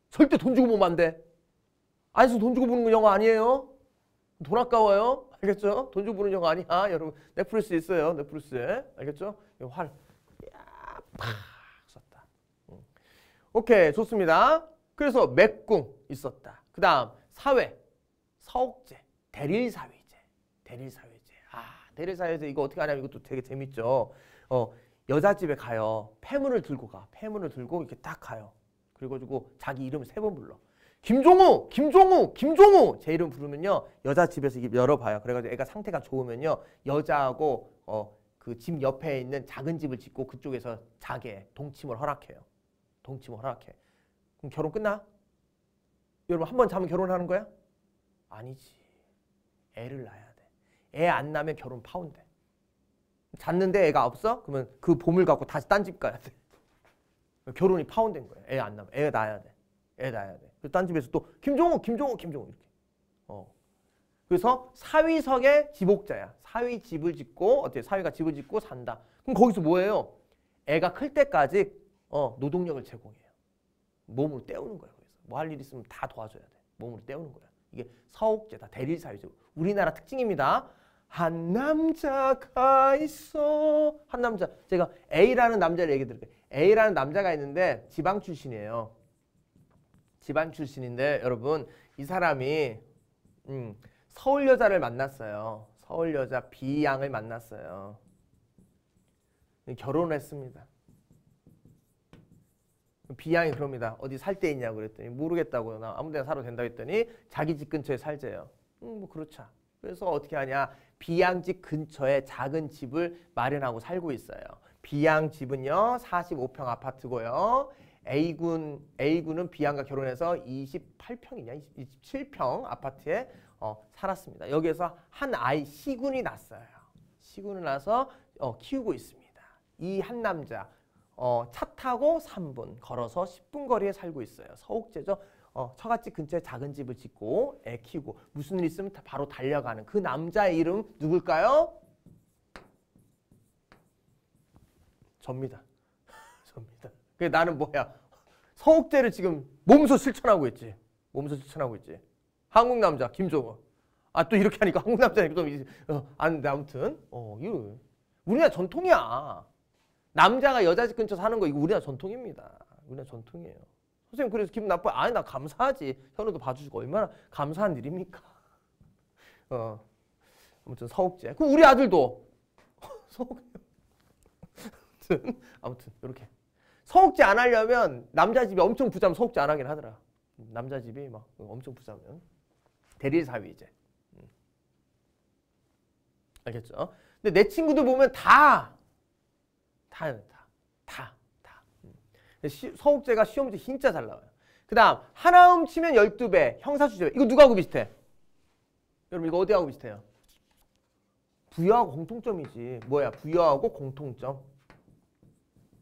절대 돈 주고 보면 안 돼. 아이스 돈 주고 보는 영화 아니에요. 돈 아까워요. 알겠죠? 돈 주고 보는 영화 아니야. 여러분 넷플릭스 있어요. 넷플릭스에 알겠죠? 이거 활, 야, 팍 썼다. 오케이 좋습니다. 그래서 맥궁 있었다. 그다음 사회, 사옥제, 대릴사회제, 대릴사회제. 아 대릴사회제 이거 어떻게 하냐면 이것도 되게 재밌죠. 어 여자 집에 가요. 폐문을 들고 가. 폐문을 들고 이렇게 딱 가요. 그리가지고 자기 이름을 세 번 불러. 김종우, 김종우, 김종우 제 이름 부르면요 여자 집에서 열어봐요. 그래가지고 애가 상태가 좋으면요 여자하고 어, 그집 옆에 있는 작은 집을 짓고 그쪽에서 자게 동침을 허락해요. 동침을 허락해. 그럼 결혼 끝나? 여러분 한번 자면 결혼하는 거야? 아니지. 애를 낳아야 돼. 애 안 낳으면 결혼 파운데. 잤는데 애가 없어? 그러면 그 보물 갖고 다시 딴 집 가야 돼. 결혼이 파혼된 거야. 애안 낳아. 애 낳아야 돼. 애 낳아야 돼. 그래서 딴 집에서 또 김종호, 김종호, 김종호 이렇게. 어. 그래서 사위석의 지복자야. 사위 집을 짓고 어때? 사위가 집을 짓고 산다. 그럼 거기서 뭐예요? 애가 클 때까지 어, 노동력을 제공해요. 몸으로 때우는 거야. 그래서 뭐 할일 있으면 다 도와줘야 돼. 몸으로 때우는 거야. 이게 서옥제다. 대릴사유제. 우리나라 특징입니다. 한 남자가 있어. 한 남자. 제가 A라는 남자를 얘기 드릴게요. A라는 남자가 있는데 지방 출신이에요. 지방 출신인데 여러분 이 사람이 음, 서울 여자를 만났어요. 서울 여자 B 양을 만났어요. 결혼했습니다. 비양이 그럽니다. 어디 살데 있냐고 그랬더니 모르겠다고 나 아무 데나 살아도 된다 했더니 자기 집 근처에 살재요. 음, 뭐 그렇죠. 그래서 어떻게 하냐 비양집 근처에 작은 집을 마련하고 살고 있어요. 비양집은요 45평 아파트고요. A군, A군은 비양과 결혼해서 28평이냐 27평 아파트에 어, 살았습니다. 여기에서 한 아이 시군이 났어요. 시군을나서 어, 키우고 있습니다. 이 한 남자 어, 차 타고 3분 걸어서 10분 거리에 살고 있어요. 서옥제죠. 어, 처갓집 근처에 작은 집을 짓고 애 키우고 무슨 일 있으면 바로 달려가는 그 남자의 이름 누굴까요? 접니다. 접니다. 그 나는 뭐야? 서욱대를 지금 몸소 실천하고 있지. 몸소 실천하고 있지. 한국 남자 김종호. 아또 이렇게 하니까 한국 남자니까 좀 어, 안데 아무튼 어 이거 우리나라 전통이야. 남자가 여자 집 근처 사는 거 이거 우리나라 전통입니다. 우리나라 전통이에요. 선생님 그래서 기분 나빠요? 아니 나 감사하지. 현우도 봐주시고 얼마나 감사한 일입니까? 어 아무튼 서욱제. 그 우리 아들도 서욱. 아무튼 아무튼 이렇게 서욱제 안 하려면 남자 집이 엄청 부자면 서욱제 안 하긴 하더라. 남자 집이 막 엄청 부자면 대리 사위 이제. 음. 알겠죠? 근데 내 친구들 보면 다 다요 다. 다. 시, 서욱제가 시험 문제 진짜 잘 나와요. 그 다음 하나음 치면 12배 형사수제 이거 누가하고 비슷해? 여러분 이거 어디하고 비슷해요? 부여하고 공통점이지 뭐야 부여하고 공통점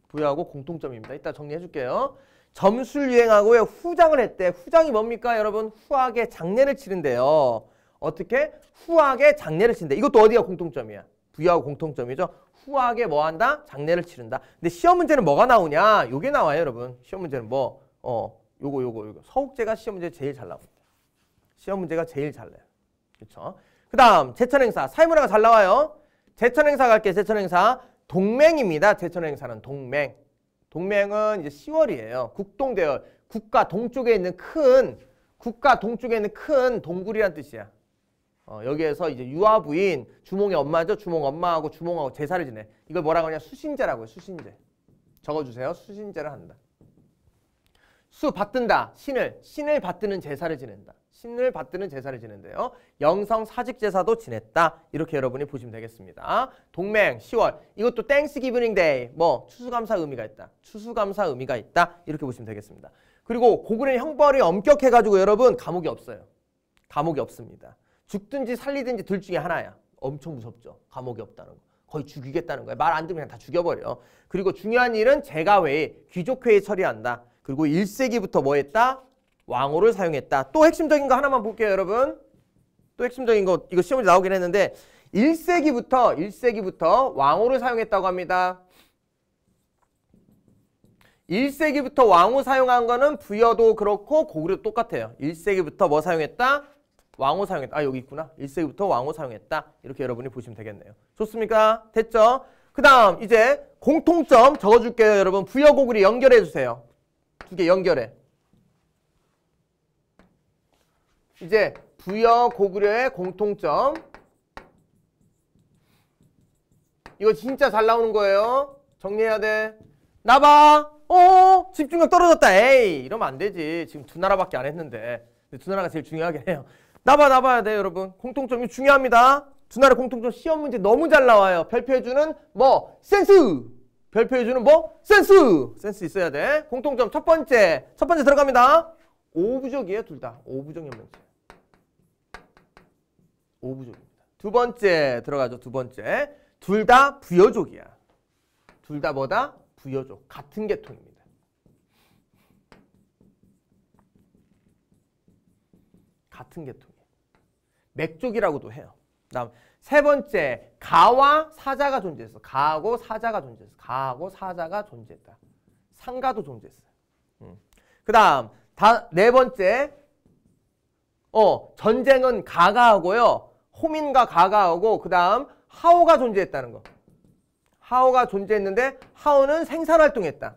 부여하고 공통점입니다. 이따 정리해줄게요. 점술 유행하고 후장을 했대. 후장이 뭡니까 여러분? 후하게 장례를 치는데요. 어떻게? 후하게 장례를 친다. 이것도 어디가 공통점이야? 부여하고 공통점이죠. 후하게 뭐한다? 장례를 치른다. 근데 시험 문제는 뭐가 나오냐? 요게 나와요 여러분. 시험 문제는 뭐? 어 요거 요거 요거. 서욱제가 시험 문제 제일 잘 나옵니다. 시험 문제가 제일 잘 나요. 그렇죠? 그 다음 제천행사. 사회문화가 잘 나와요. 제천행사 갈게 제천행사. 동맹입니다. 제천행사는 동맹. 동맹은 이제 10월이에요. 국동대열. 국가 동쪽에 있는 큰 국가 동쪽에 있는 큰 동굴이란 뜻이야. 어, 여기에서 이제 유아부인 주몽의 엄마죠. 주몽 엄마하고 주몽하고 제사를 지내. 이걸 뭐라고 하냐? 수신제라고 요 수신제. 적어주세요. 수신제를 한다. 수 받든다. 신을. 신을 받드는 제사를 지낸다. 신을 받드는 제사를 지낸대요. 영성 사직 제사도 지냈다. 이렇게 여러분이 보시면 되겠습니다. 동맹 10월 이것도 땡스 기브닝 데이 뭐 추수감사 의미가 있다. 추수감사 의미가 있다. 이렇게 보시면 되겠습니다. 그리고 고구려 형벌이 엄격해가지고 여러분 감옥이 없어요. 감옥이 없습니다. 죽든지 살리든지 둘 중에 하나야. 엄청 무섭죠. 감옥이 없다는 거. 거의 죽이겠다는 거야. 말 안 들으면 그냥 다 죽여버려. 그리고 중요한 일은 제가 외에 귀족회의 처리한다. 그리고 1세기부터 뭐 했다? 왕호를 사용했다. 또 핵심적인 거 하나만 볼게요, 여러분. 또 핵심적인 거 이거 시험에 나오긴 했는데 1세기부터 1세기부터 왕호를 사용했다고 합니다. 1세기부터 왕호 사용한 거는 부여도 그렇고 고구려도 똑같아요. 1세기부터 뭐 사용했다? 왕호 사용했다. 아 여기 있구나. 1세기부터 왕호 사용했다. 이렇게 여러분이 보시면 되겠네요. 좋습니까? 됐죠? 그 다음 이제 공통점 적어줄게요. 여러분 부여고구리 연결해주세요. 두 개 연결해. 이제 부여고구려의 공통점 이거 진짜 잘 나오는 거예요. 정리해야 돼. 나봐. 어 집중력 떨어졌다. 에이 이러면 안 되지. 지금 두 나라밖에 안 했는데. 두 나라가 제일 중요하긴 해요. 나봐 나봐야 돼 여러분 공통점이 중요합니다 두나라 공통점 시험 문제 너무 잘 나와요 별표해주는 뭐 센스 별표해주는 뭐 센스 센스 있어야 돼 공통점 첫 번째 첫 번째 들어갑니다 오부족이에요 둘 다 오부족 연명체 오부족입니다 두 번째 들어가죠 두 번째 둘 다 부여족이야 둘 다 뭐다 부여족 같은 계통입니다 같은 계통이에요. 맥족이라고도 해요. 다음 세 번째 가와 사자가 존재했어. 가하고 사자가 존재했어. 가하고 사자가 존재했다. 상가도 존재했어 음. 그 다음 네 번째 어 전쟁은 가가하고요. 호민과 가가하고 그 다음 하오가 존재했다는 거. 하오가 존재했는데 하오는 생산활동했다.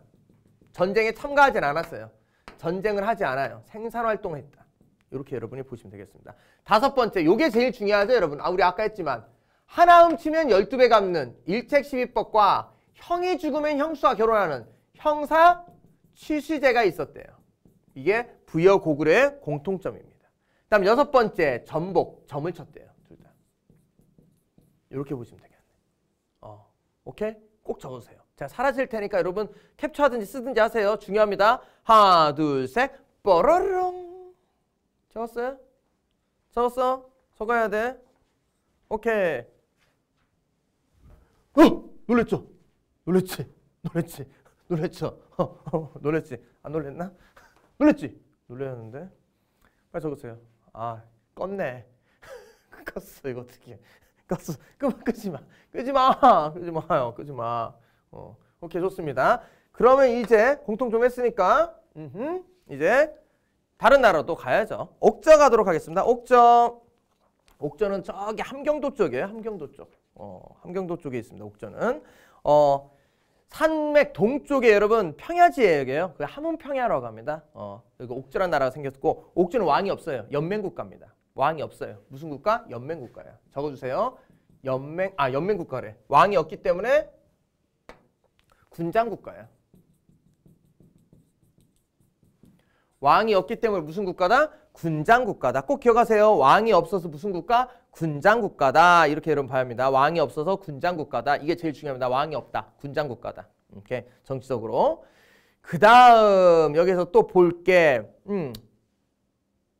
전쟁에 참가하진 않았어요. 전쟁을 하지 않아요. 생산활동 했다. 이렇게 여러분이 보시면 되겠습니다. 다섯 번째, 요게 제일 중요하죠, 여러분. 아, 우리 아까 했지만 하나 훔치면 열두 배 갚는 일책시비법과 형이 죽으면 형수와 결혼하는 형사 취시제가 있었대요. 이게 부여고글의 공통점입니다. 다음 여섯 번째, 전복, 점을 쳤대요. 둘 다. 이렇게 보시면 되겠네요. 어, 오케이? 꼭적으세요 제가 사라질 테니까 여러분 캡처하든지 쓰든지 하세요. 중요합니다. 하나, 둘, 셋, 뽀로롱. 적었어요? 적었어? 적어야 돼. 오케이. 어! 놀랬죠? 놀랬지? 놀랬지? 놀랬죠? 어, 어, 놀랬지? 안 놀랬나? 놀랬지? 놀랬는데? 빨리 적으세요. 아, 껐네. 껐어, 이거 어떻게. 껐어. 끄, 끄지 마. 끄지 마. 끄지 마요. 끄지 마. 어, 오케이, 좋습니다. 그러면 이제 공통 좀 했으니까, 음흠, 이제 다른 나라로 가야죠. 옥저 가도록 하겠습니다. 옥저. 옥저는 저기 함경도 쪽이에요. 함경도 쪽. 어, 함경도 쪽에 있습니다. 옥저는. 어, 산맥 동쪽에 여러분 평야지예요. 그 함흥 평야라고 합니다. 어, 여기 옥저란 나라가 생겼고 옥저는 왕이 없어요. 연맹 국가입니다. 왕이 없어요. 무슨 국가? 연맹 국가예요. 적어 주세요. 연맹 아 연맹 국가래. 왕이 없기 때문에 군장 국가예요. 왕이 없기 때문에 무슨 국가다? 군장 국가다. 꼭 기억하세요. 왕이 없어서 무슨 국가? 군장 국가다. 이렇게 여러분 봐야 합니다. 왕이 없어서 군장 국가다. 이게 제일 중요합니다. 왕이 없다. 군장 국가다. 이렇게 정치적으로. 그 다음 여기서 또 볼게 음.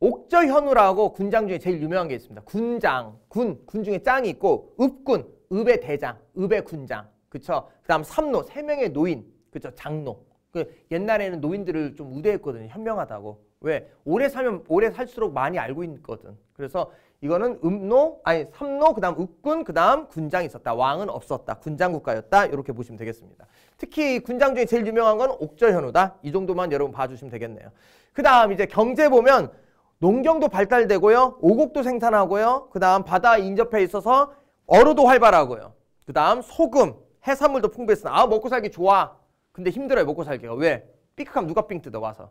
옥저현우라고 군장 중에 제일 유명한 게 있습니다. 군장, 군, 군 중에 짱이 있고 읍군, 읍의 대장, 읍의 군장, 그쵸? 그 다음 삼노, 세 명의 노인, 그쵸? 장노, 그 옛날에는 노인들을 좀 우대했거든요. 현명하다고. 왜? 오래 살면 오래 살수록 많이 알고 있거든. 그래서 이거는 음노, 아니 삼노, 그다음 읍군, 그다음 군장이 있었다. 왕은 없었다. 군장 국가였다. 이렇게 보시면 되겠습니다. 특히 군장 중에 제일 유명한 건 옥절현우다. 이 정도만 여러분 봐주시면 되겠네요. 그다음 이제 경제 보면 농경도 발달되고요. 오곡도 생산하고요. 그다음 바다 인접해 있어서 어로도 활발하고요. 그다음 소금, 해산물도 풍부했으나 아 먹고 살기 좋아. 근데 힘들어요 먹고 살기가 왜? 삐끗하면 누가 삥 뜯어 와서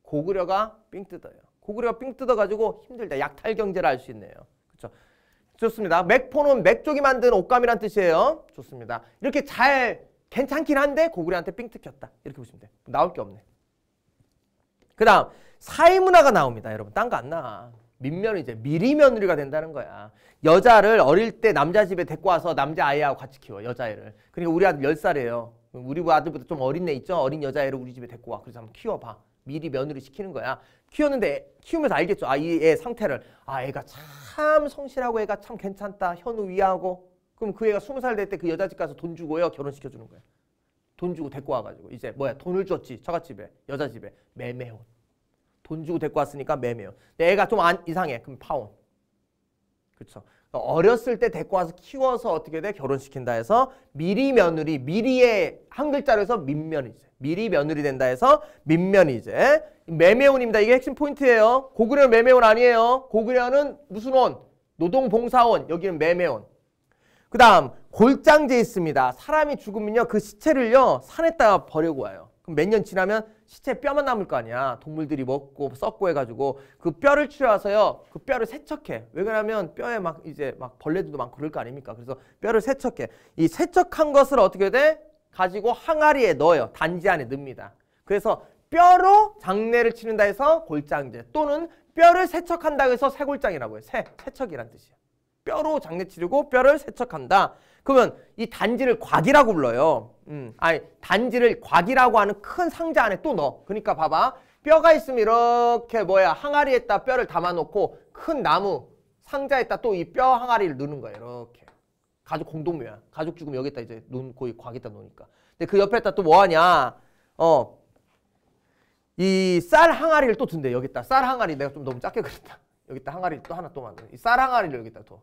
고구려가 삥 뜯어요 고구려가 삥 뜯어가지고 힘들다 약탈 경제를 할수 있네요 그렇죠 좋습니다 맥포는 맥족이 만든 옷감이란 뜻이에요 좋습니다 이렇게 잘 괜찮긴 한데 고구려한테 삥 뜯겼다 이렇게 보시면 돼 뭐 나올 게 없네 그 다음 사회문화가 나옵니다 여러분 딴 거 안 나와 민면은 이제 미리 며느리가 된다는 거야. 여자를 어릴 때 남자 집에 데리고 와서 남자 아이하고 같이 키워, 여자애를. 그러니까 우리 아들 열살이에요 우리 뭐 아들보다 좀 어린 애 있죠? 어린 여자애를 우리 집에 데리고 와. 그래서 한번 키워봐. 미리 며느리 시키는 거야. 키웠는데 키우면서 알겠죠. 아이애 상태를 아 애가 참 성실하고 애가 참 괜찮다. 현우 위하고 그럼 그 애가 스무 살 될 때 그 여자 집 가서 돈 주고요 결혼 시켜주는 거야. 돈 주고 데리고 와가지고 이제 뭐야 돈을 줬지 처갓집에 여자 집에 매매혼. 돈 주고 데리고 왔으니까 매매혼. 내 애가 좀안 이상해. 그럼 파혼. 그렇죠. 어렸을 때 데리고 와서 키워서 어떻게 돼? 결혼시킨다 해서 미리 며느리, 미리의 한 글자로 해서 민면이 이제 미리 며느리 된다 해서 민면이 이제 매매원입니다. 이게 핵심 포인트예요. 고구려 매매원 아니에요. 고구려는 무슨 원? 노동봉사원. 여기는 매매원. 그 다음 골장제 있습니다. 사람이 죽으면요. 그 시체를요. 산에다가 버려고 와요. 그럼 몇 년 지나면 시체 뼈만 남을 거 아니야. 동물들이 먹고 썩고 해가지고 그 뼈를 추려와서요. 그 뼈를 세척해. 왜 그러냐면 뼈에 막 이제 막 벌레들도 많고 그럴 거 아닙니까. 그래서 뼈를 세척해. 이 세척한 것을 어떻게 돼? 가지고 항아리에 넣어요. 단지 안에 넣습니다. 그래서 뼈로 장례를 치른다 해서 골장제 또는 뼈를 세척한다 해서 세골장이라고 해요. 세, 세척이란 뜻이에요. 뼈로 장례 치르고 뼈를 세척한다. 그러면 이 단지를 곽이라고 불러요. 음, 아니 단지를 곽이라고 하는 큰 상자 안에 또 넣어. 그러니까 봐봐. 뼈가 있으면 이렇게 뭐야 항아리에다 뼈를 담아놓고 큰 나무 상자에다 또 이 뼈 항아리를 넣는 거야 이렇게 가족 공동묘야 가족 죽으면 여기다 이제 놓 거의 곽에다 놓으니까 근데 그 옆에다 또 뭐하냐 어 이 쌀 항아리를 또 둔대 여기다 쌀 항아리 내가 좀 너무 작게 그렸다 여기다 항아리 또 하나 또 만들어 이쌀 항아리를 여기다 둬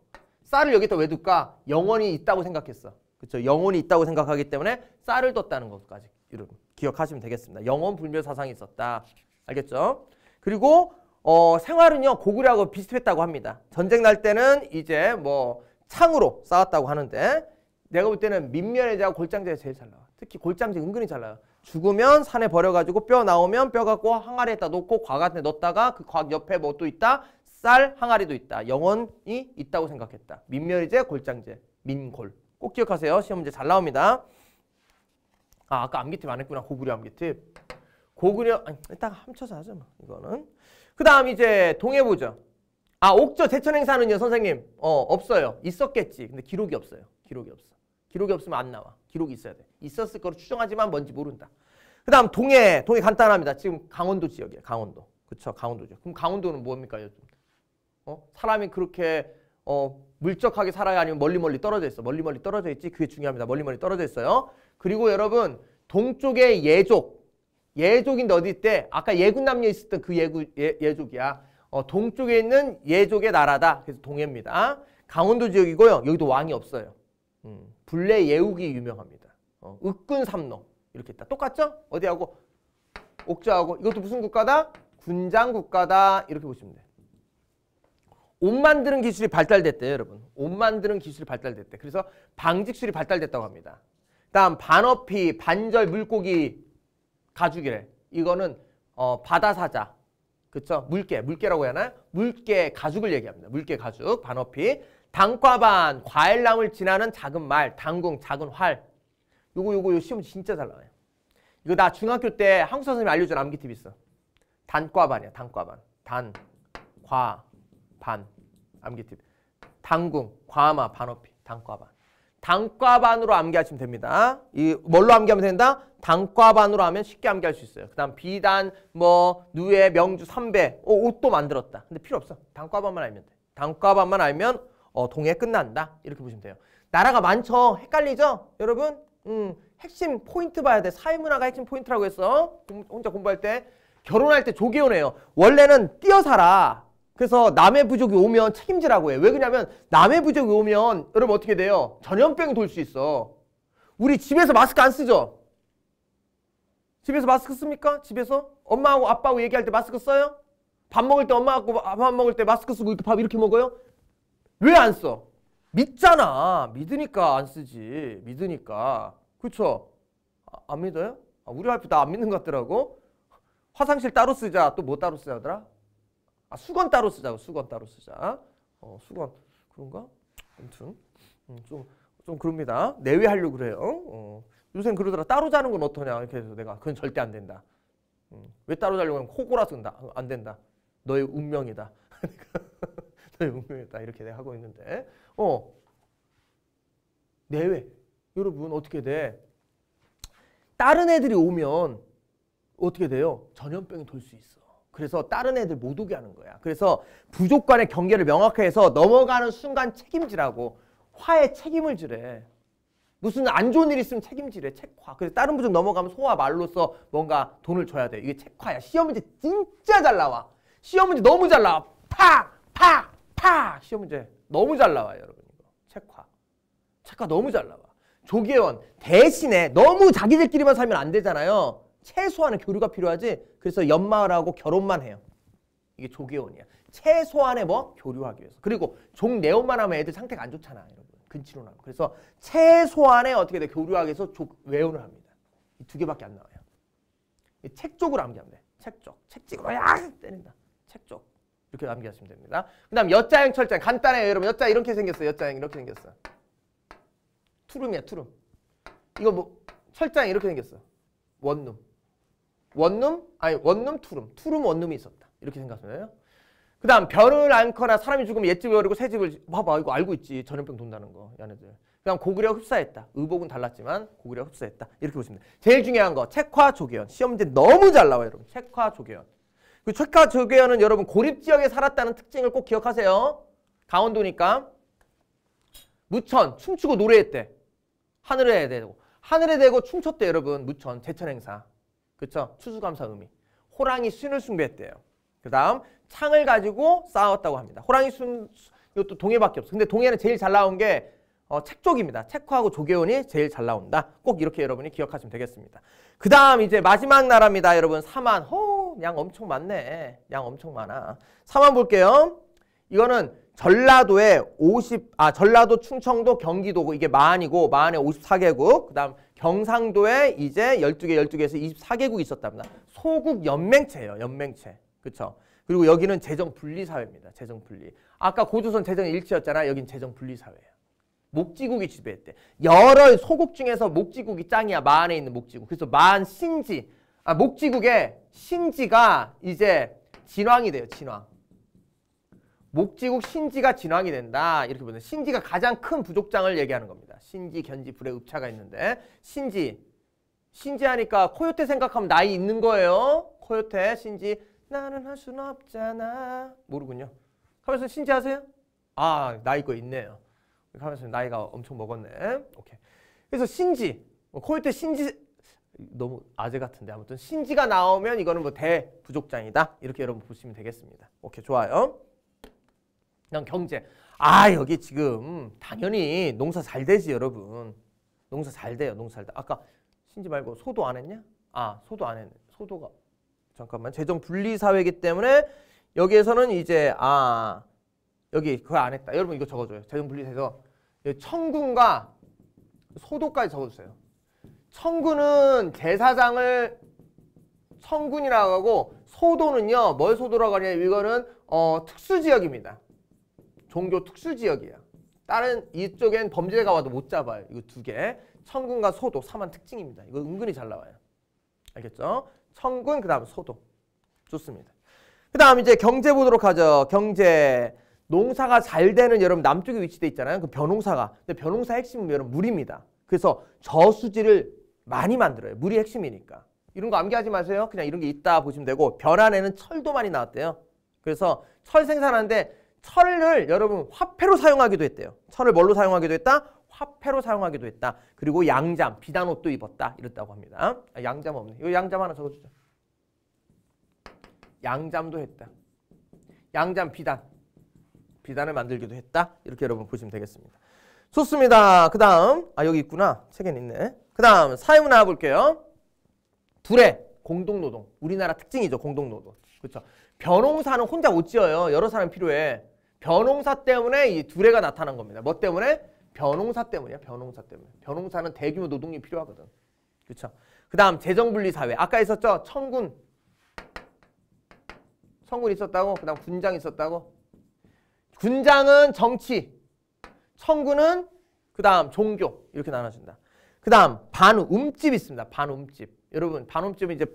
쌀을 여기다 왜 둘까? 영혼이 있다고 생각했어. 그렇죠? 영혼이 있다고 생각하기 때문에 쌀을 뒀다는 것까지 이런 기억하시면 되겠습니다. 영혼 불멸 사상이 있었다. 알겠죠? 그리고 어, 생활은요 고구려하고 비슷했다고 합니다. 전쟁 날 때는 이제 뭐 창으로 싸웠다고 하는데 내가 볼 때는 민면에자와 골장제가 제일 잘 나와. 특히 골장제 은근히 잘 나와. 죽으면 산에 버려가지고 뼈 나오면 뼈 갖고 항아리에다 놓고 과 같은 데 넣었다가 그 과 옆에 뭐 또 있다 쌀 항아리도 있다. 영원이 있다고 생각했다. 민멸이제, 골장제, 민골. 꼭 기억하세요. 시험 문제 잘 나옵니다. 아, 아까 암기팁 안 했구나. 고구려 암기팁. 고구려, 아니, 일단 합쳐서 하자. 뭐, 이거는. 그 다음 이제 동해보죠. 아, 옥저 제천 행사는요, 선생님. 어, 없어요. 있었겠지. 근데 기록이 없어요. 기록이 없어. 기록이 없으면 안 나와. 기록이 있어야 돼. 있었을 거로 추정하지만 뭔지 모른다. 그 다음 동해. 동해 간단합니다. 지금 강원도 지역이에요. 강원도. 그쵸, 강원도죠. 그럼 강원도는 뭡니까? 요즘? 어? 사람이 그렇게 어, 물적하게 살아야 아니면 멀리 멀리 떨어져 있어. 멀리 멀리 떨어져 있지. 그게 중요합니다. 멀리 멀리 떨어져 있어요. 그리고 여러분 동쪽에 예족. 예족인데 어디 때 아까 예군 남녀 있었던그 예구 예, 예족이야. 어, 동쪽에 있는 예족의 나라다. 그래서 동해입니다. 강원도 지역이고요. 여기도 왕이 없어요. 음, 불레 예욱이 유명합니다. 어, 윽군 삼농 이렇게 있다. 똑같죠? 어디하고 옥자하고 이것도 무슨 국가다? 군장 국가다. 이렇게 보시면 돼. 옷 만드는 기술이 발달됐대요, 여러분. 옷 만드는 기술이 발달됐대. 그래서 방직술이 발달됐다고 합니다. 다음 반어피, 반절 물고기 가죽이래. 이거는 어, 바다사자. 그쵸? 물개, 물개라고 해야 하나요? 물개 가죽을 얘기합니다. 물개 가죽, 반어피. 당과반, 과일나물 지나는 작은 말, 당궁, 작은 활. 요거 요거 요 시험 진짜 잘 나와요. 이거 나 중학교 때 한국 선생님이 알려준 암기팁 있어. 단과반이야, 단과반. 단, 과, 반, 암기팁. 당궁, 과마, 반어피, 당과반. 당과반으로 암기하시면 됩니다. 이 뭘로 암기하면 된다? 당과반으로 하면 쉽게 암기할 수 있어요. 그 다음 비단, 뭐 누에, 명주, 선배, 어, 옷도 만들었다. 근데 필요 없어. 당과반만 알면 돼. 당과반만 알면 어, 동해 끝난다. 이렇게 보시면 돼요. 나라가 많죠? 헷갈리죠? 여러분? 음, 핵심 포인트 봐야 돼. 사회문화가 핵심 포인트라고 했어. 혼자 공부할 때. 결혼할 때조기오네요 원래는 뛰어 살아. 그래서 남의 부족이 오면 책임지라고 해. 왜 그러냐면 남의 부족이 오면 여러분 어떻게 돼요? 전염병 이돌 수 있어. 우리 집에서 마스크 안 쓰죠? 집에서 마스크 씁니까? 집에서? 엄마하고 아빠하고 얘기할 때 마스크 써요? 밥 먹을 때 엄마하고 밥 먹을 때 마스크 쓰고 이렇게 밥 이렇게 먹어요? 왜 안 써? 믿잖아. 믿으니까 안 쓰지. 믿으니까. 그렇죠? 아, 안 믿어요? 아, 우리 와이프 나안 믿는 것 같더라고. 화장실 따로 쓰자. 또 뭐 따로 쓰자더라? 아, 수건 따로 쓰자고 수건 따로 쓰자. 어, 수건 그런가? 아무튼 음, 좀, 좀 그럽니다. 내외하려고 그래요. 어. 요새는 그러더라. 따로 자는 건 어떠냐 이렇게 해서 내가 그건 절대 안 된다. 음, 왜 따로 자려고 하면 코골아 쓴다. 안 된다. 너의 운명이다. 너의 운명이다. 이렇게 내가 하고 있는데 어 내외 여러분 어떻게 돼? 다른 애들이 오면 어떻게 돼요? 전염병이 돌 수 있어. 그래서 다른 애들 못 오게 하는 거야. 그래서 부족 간의 경계를 명확히 해서 넘어가는 순간 책임지라고 화에 책임을 지래. 무슨 안 좋은 일 있으면 책임지래. 책화. 그래서 다른 부족 넘어가면 소화 말로써 뭔가 돈을 줘야 돼. 이게 책화야. 시험 문제 진짜 잘 나와. 시험 문제 너무 잘 나와. 팍! 팍! 팍! 시험 문제 너무 잘 나와 여러분. 이거. 책화. 책화 너무 잘 나와. 조계원 대신에 너무 자기들끼리만 살면 안 되잖아요. 최소한의 교류가 필요하지 그래서 연마을하고 결혼만 해요. 이게 조개혼이야. 최소한의 뭐 교류하기 위해서. 그리고 종내혼만 하면 애들 상태가 안 좋잖아, 여러분. 근친혼 하면. 그래서 최소한의 어떻게 돼 교류하기 위해서 조, 외혼을 합니다. 이 두 개밖에 안 나와요. 책 쪽으로 암기하면 돼. 책 쪽. 책 찍으러 야 때린다. 책 쪽. 이렇게 암기하시면 됩니다. 그다음 여자형 철자형 간단해요, 여러분. 여자 이렇게 생겼어. 여자형 이렇게 생겼어. 투룸이야, 투룸. 이거 뭐 철자형 이렇게 생겼어. 원룸. 원룸 아니 원룸 투룸 투룸 원룸이 있었다 이렇게 생각하시면 요그 다음 별을 안거나 사람이 죽으면 옛집을 어리고 새집을 봐봐 이거 알고 있지 전염병 돈다는 거 얘네들 그 다음 고구려 흡사했다 의복은 달랐지만 고구려 흡사했다 이렇게 보시면 돼요 제일 중요한 거 책화 조계현 시험지 너무 잘 나와요 여러분 책화 조계현 그 책화 조계현은 여러분 고립지역에 살았다는 특징을 꼭 기억하세요 강원도니까 무천 춤추고 노래했대 하늘에 대고 하늘에 대고 춤췄대 여러분 무천 제천 행사 그쵸? 추수감사 의미. 호랑이 순을 숭배했대요. 그 다음 창을 가지고 싸웠다고 합니다. 호랑이 순, 이것도 동해밖에 없어. 근데 동해는 제일 잘 나온 게 어, 책쪽입니다 체코하고 조계온이 제일 잘 나온다. 꼭 이렇게 여러분이 기억하시면 되겠습니다. 그 다음 이제 마지막 나라입니다. 여러분 사만. 호, 양 엄청 많네. 양 엄청 많아. 사만 볼게요. 이거는 전라도에 50, 아 전라도, 충청도, 경기도고 이게 만이고 만에 54개국. 그 다음 경상도에 이제 12개, 12개에서 24개국이 있었답니다. 소국 연맹체예요, 연맹체. 그렇죠? 그리고 여기는 재정 분리 사회입니다. 재정 분리. 아까 고조선 재정 일치였잖아. 여긴 재정 분리 사회예요. 목지국이 지배했대. 여러 소국 중에서 목지국이 짱이야. 만에 있는 목지국. 그래서 만 신지. 아, 목지국의 신지가 이제 진왕이 돼요. 진왕. 목지국 신지가 진황이 된다. 이렇게 보는 신지가 가장 큰 부족장을 얘기하는 겁니다. 신지, 견지, 불의 읍차가 있는데 신지, 신지 하니까 코요태 생각하면 나이 있는 거예요. 코요태, 신지 나는 할 수는 없잖아. 모르군요. 하면서 신지 하세요? 아, 나이 거 있네요. 하면서 나이가 엄청 먹었네. 오케이. 그래서 신지, 뭐 코요태 신지 너무 아재 같은데 아무튼 신지가 나오면 이거는 뭐 대부족장이다. 이렇게 여러분 보시면 되겠습니다. 오케이, 좋아요. 그냥 경제. 아 여기 지금 당연히 농사 잘 되지 여러분. 농사 잘 돼요. 농사 잘 돼. 아까 신지 말고 소도 안 했냐? 아 소도 안 했네. 소도가 잠깐만 재정 분리 사회이기 때문에 여기에서는 이제 아 여기 그걸 안 했다. 여러분 이거 적어줘요. 재정 분리해서 청군과 예, 소도까지 적어주세요. 청군은 제사장을 청군이라고 하고 소도는요 뭘 소도라고 하냐 이거는 어, 특수지역입니다. 종교 특수 지역이에요. 다른 이쪽엔 범죄가 와도 못 잡아요. 이거 두 개. 천군과 소도 사만 특징입니다. 이거 은근히 잘 나와요. 알겠죠? 천군 그다음 소도. 좋습니다. 그다음 이제 경제 보도록 하죠. 경제 농사가 잘 되는 여러분 남쪽에 위치돼 있잖아요. 그 벼농사가. 근데 벼농사 핵심은 여러분 물입니다. 그래서 저수지를 많이 만들어요. 물이 핵심이니까. 이런 거 암기하지 마세요. 그냥 이런 게 있다 보시면 되고 벼란에는 철도 많이 나왔대요. 그래서 철 생산하는데 철을 여러분 화폐로 사용하기도 했대요. 철을 뭘로 사용하기도 했다? 화폐로 사용하기도 했다. 그리고 양잠, 비단옷도 입었다. 이랬다고 합니다. 아, 양잠 없네. 이 양잠 하나 적어주죠. 양잠도 했다. 양잠 비단. 비단을 만들기도 했다. 이렇게 여러분 보시면 되겠습니다. 좋습니다. 그 다음 아 여기 있구나. 책엔 있네. 그 다음 사유 나와 볼게요. 둘의 공동노동. 우리나라 특징이죠. 공동노동. 그렇죠. 변호사는 혼자 못 지어요. 여러 사람 필요해. 변홍사 때문에 이 두레가 나타난 겁니다. 뭐 때문에? 변홍사 때문이야. 변홍사 때문에. 변홍사는 대규모 노동이 필요하거든. 그렇죠? 그다음 재정분리사회. 아까 있었죠? 청군. 청군 있었다고. 그다음 군장 있었다고. 군장은 정치. 청군은 그다음 종교. 이렇게 나눠진다. 그다음 반 움집 있습니다. 반 움집. 여러분 반움집은 이제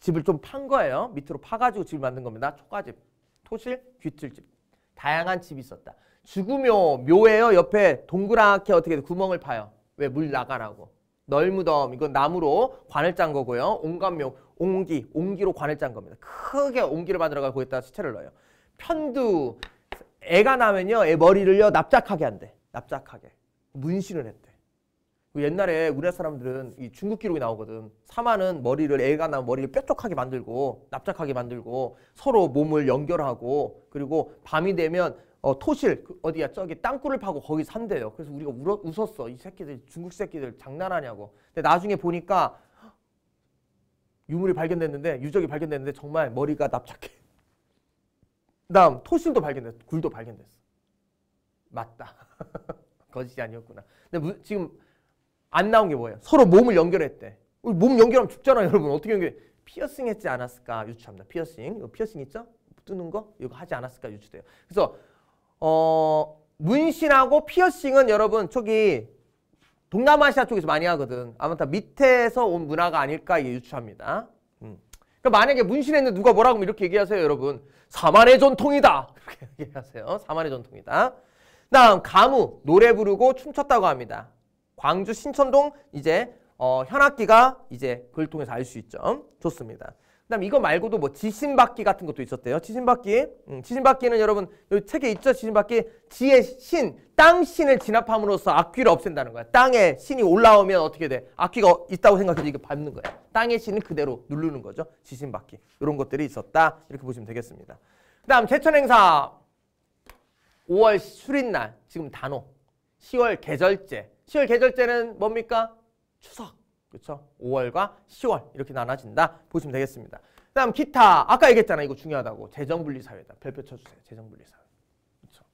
집을 좀 판 거예요. 밑으로 파가지고 집을 만든 겁니다. 초가집, 토실, 귀틀집. 다양한 집이 있었다. 죽으묘 묘예요. 옆에 동그랗게 어떻게 구멍을 파요. 왜? 물 나가라고. 널무덤, 이건 나무로 관을 짠 거고요. 온감묘, 옹기, 옹기로 관을 짠 겁니다. 크게 옹기를 만들어가고 거기다 수채를 넣어요. 편두, 애가 나면요. 애 머리를요. 납작하게 한대. 납작하게. 문신을 했대. 그 옛날에 우리나라 사람들은 이 중국 기록이 나오거든. 사마는 머리를 애가 나면 머리를 뾰족하게 만들고 납작하게 만들고 서로 몸을 연결하고 그리고 밤이 되면 어, 토실 그 어디야 저기 땅굴을 파고 거기 산대요. 그래서 우리가 울어, 웃었어. 이 새끼들 중국 새끼들 장난하냐고. 근데 나중에 보니까 유물이 발견됐는데 유적이 발견됐는데 정말 머리가 납작해. 다음 토실도 발견됐어. 굴도 발견됐어. 맞다. 거짓이 아니었구나. 근데 무, 지금 안 나온 게 뭐예요? 서로 몸을 연결했대. 몸 연결하면 죽잖아요, 여러분. 어떻게 연결해? 피어싱 했지 않았을까? 유추합니다. 피어싱. 이거 피어싱 있죠? 뜨는 거? 이거 하지 않았을까? 유추돼요. 그래서 어, 문신하고 피어싱은 여러분 초기 동남아시아 쪽에서 많이 하거든. 아무튼 밑에서 온 문화가 아닐까 유추합니다. 음. 그러 그러니까 만약에 문신했는데 누가 뭐라고 하면 이렇게 얘기하세요, 여러분. 사만의 전통이다. 이렇게 얘기하세요. 사만의 전통이다. 다음 가무, 노래 부르고 춤췄다고 합니다. 광주 신천동 이제 어, 현악기가 이제 그걸 통해서 알 수 있죠. 좋습니다. 그다음 이거 말고도 뭐 지신받기 같은 것도 있었대요. 지신받기, 음, 지신받기는 여러분 여기 책에 있죠. 지신받기 지의 신, 땅 신을 진압함으로써 악귀를 없앤다는 거야. 땅에 신이 올라오면 어떻게 돼? 악귀가 있다고 생각해서 이게 밟는 거야. 땅의 신은 그대로 누르는 거죠. 지신받기 이런 것들이 있었다 이렇게 보시면 되겠습니다. 그다음 제천 행사 5월 수린날 지금 단오, 10월 계절제, 10월 계절제는 뭡니까? 추석. 그렇죠? 5월과 10월 이렇게 나눠진다. 보시면 되겠습니다. 그다음 기타. 아까 얘기했잖아. 이거 중요하다고. 재정 분리 사회다. 별표 쳐 주세요. 재정 분리 사회. 그렇죠?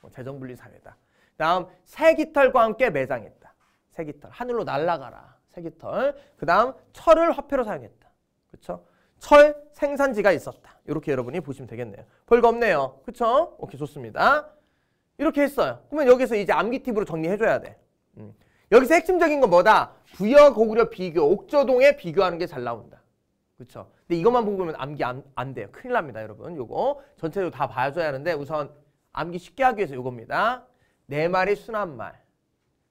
뭐 재정 분리 사회다. 다음 새 깃털과 함께 매장했다. 새 깃털. 하늘로 날아가라. 새 깃털. 그다음 철을 화폐로 사용했다. 그렇죠? 철 생산지가 있었다. 이렇게 여러분이 보시면 되겠네요. 별거 없네요. 그렇죠? 오케이 좋습니다. 이렇게 했어요. 그러면 여기서 이제 암기 팁으로 정리해줘야 돼. 음. 여기서 핵심적인 건 뭐다? 부여 고구려 비교, 옥저동에 비교하는 게 잘 나온다. 그렇죠? 근데 이것만 보고 보면 암기 안, 안 돼요. 큰일 납니다, 여러분. 요거 전체로 적으다 봐줘야 하는데 우선 암기 쉽게 하기 위해서 요겁니다. 네 말이 순한 말,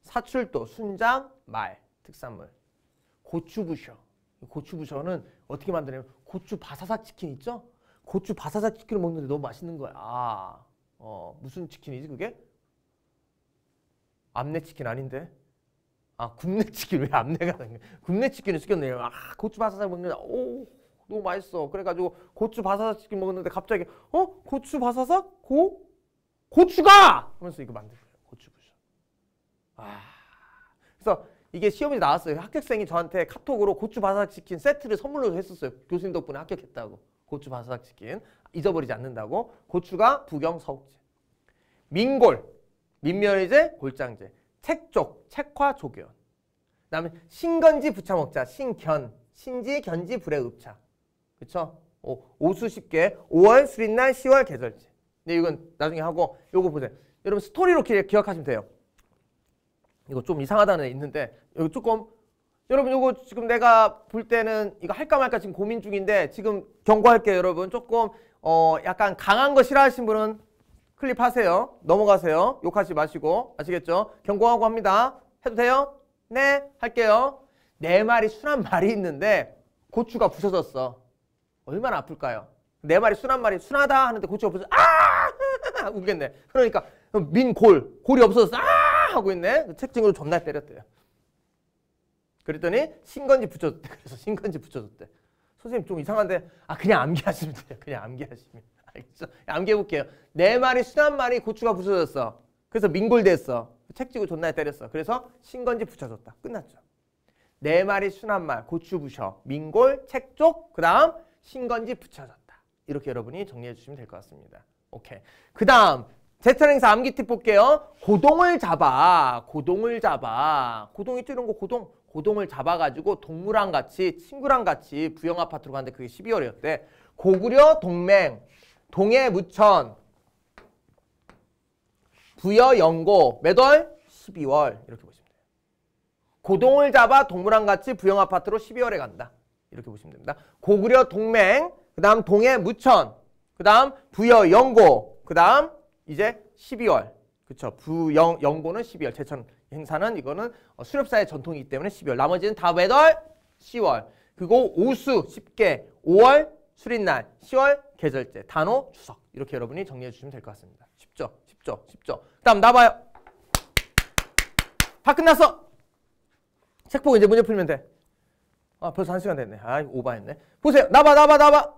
사출도, 순장, 말, 특산물, 고추부셔. 고추부셔는 어떻게 만드냐면 고추 바사삭 치킨 있죠? 고추 바사삭 치킨을 먹는데 너무 맛있는 거야. 아, 어, 무슨 치킨이지 그게? 암내치킨 아닌데? 아 굽내치킨 왜 암내가 나냐 굽내치킨을 시켰네요 아 고추 바사삭 먹는다 오 너무 맛있어 그래가지고 고추 바사삭 치킨 먹었는데 갑자기 어? 고추 바사삭? 고? 고추가! 하면서 이거 만들어요 고추 부셔 아 그래서 이게 시험이 나왔어요 합격생이 저한테 카톡으로 고추 바사삭 치킨 세트를 선물로 했었어요 교수님 덕분에 합격했다고 고추 바사삭 치킨 잊어버리지 않는다고 고추가 부경 서욱지 민골 민멸제 골장제, 책족, 책화, 조견. 그 다음에 신건지 부차목자, 신견, 신지, 견지, 불의 읍차. 그쵸? 오, 오수 쉽게 5월 수린날 10월 계절제. 근데 이건 나중에 하고 요거 보세요. 여러분 스토리로 기, 기억하시면 돼요. 이거 좀 이상하다는 애 있는데 이거 조금 여러분 이거 지금 내가 볼 때는 이거 할까 말까 지금 고민 중인데 지금 경고할게요 여러분 조금 어 약간 강한 거 싫어하시는 분은 클립하세요. 넘어가세요. 욕하지 마시고 아시겠죠? 경고하고 합니다. 해도 돼요? 네 할게요. 네 말이 순한 말이 있는데 고추가 부서졌어. 얼마나 아플까요? 네 말이 순한 말이 순하다 하는데 고추가 부서져 아! 웃겠네 그러니까 민골 골이 없어서 아! 하고 있네. 책증으로 존나 때렸대요. 그랬더니 신건지 붙여줬대. 그래서 신건지 붙여줬대. 선생님 좀 이상한데 아 그냥 암기하시면 돼요. 그냥 암기하시면. 알겠어? 암기해볼게요. 내 말이 순한 말이 고추가 부서졌어. 그래서 민골됐어. 책지고 존나 때렸어. 그래서 신건지 붙여줬다. 끝났죠. 내 말이 순한 말, 고추 부셔, 민골, 책쪽, 그 다음 신건지 붙여졌다 이렇게 여러분이 정리해 주시면 될 것 같습니다. 오케이. 그 다음 제트랭스 암기 팁 볼게요. 고동을 잡아. 고동을 잡아. 고동 이 뛰는 거 고동. 고동을 잡아가지고 동무랑 같이 친구랑 같이 부영 아파트로 갔는데 그게 12월이었대. 고구려 동맹 동해무천 부여영고 매 월? 12월 이렇게 보시면 돼요. 고동을 잡아 동물원 같이 부영아파트로 12월에 간다. 이렇게 보시면 됩니다. 고구려 동맹, 그 다음 동해무천, 그 다음 부여영고, 그 다음 이제 12월. 그쵸. 부영, 영고는 12월. 제천 행사는 이거는 어, 수렵사의 전통이기 때문에 12월. 나머지는 다매 월? 10월. 그리고 오수 쉽게 5월, 수린날, 10월, 계절제, 단오추석 이렇게 여러분이 정리해 주시면 될 것 같습니다. 쉽죠? 쉽죠? 쉽죠? 다음 나봐요. 다 끝났어. 책 보고 이제 문제 풀면 돼. 아 벌써 한 시간 됐네. 아 오바했네. 보세요. 나봐 나봐 나봐.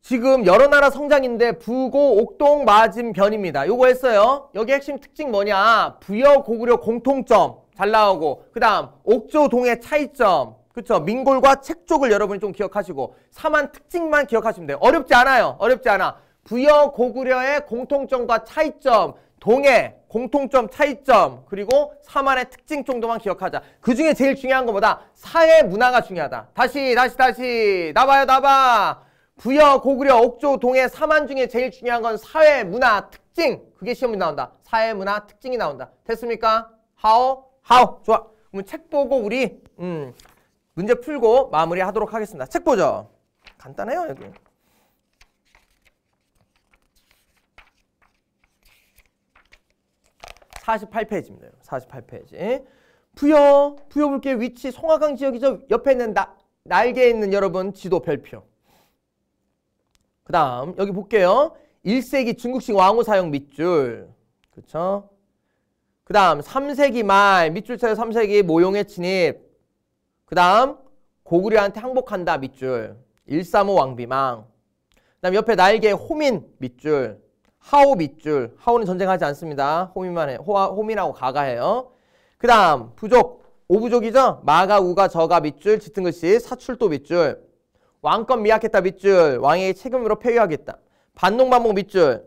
지금 여러 나라 성장인데 부고, 옥동, 맞은 변입니다. 요거 했어요. 여기 핵심 특징 뭐냐. 부여, 고구려 공통점 잘 나오고 그 다음 옥조, 동의 차이점 그렇죠? 민골과 책쪽을 여러분이 좀 기억하시고 사만 특징만 기억하시면 돼요. 어렵지 않아요. 어렵지 않아. 부여 고구려의 공통점과 차이점, 동해 공통점, 차이점, 그리고 사만의 특징 정도만 기억하자. 그 중에 제일 중요한 것보다 사회 문화가 중요하다. 다시 다시 다시 나봐요 나봐. 부여 고구려 옥조 동해 사만 중에 제일 중요한 건 사회 문화 특징. 그게 시험에 나온다. 사회 문화 특징이 나온다. 됐습니까? 하오 하오 좋아. 그럼 책 보고 우리 음. 문제 풀고 마무리하도록 하겠습니다. 책 보죠. 간단해요 여기. 사십팔 페이지입니다 48페이지. 부여, 부여 볼게요. 위치 송화강 지역이죠. 옆에 있는 나, 날개에 있는 여러분 지도 별표. 그 다음 여기 볼게요. 1세기 중국식 왕후 사용 밑줄. 그쵸? 그 다음 3세기 말 밑줄 쳐요. 3세기 모용의 진입. 그 다음 고구려한테 항복한다 밑줄 135 왕비망 그 다음 옆에 날개 호민 밑줄 하오 밑줄 하오는 전쟁하지 않습니다 호민만 해 호, 호민하고 가가 해요 그 다음 부족 오부족이죠 마가 우가 저가 밑줄 짙은 글씨 사출도 밑줄 왕권 미약했다 밑줄 왕의 책임으로 폐위하겠다 반농반목 밑줄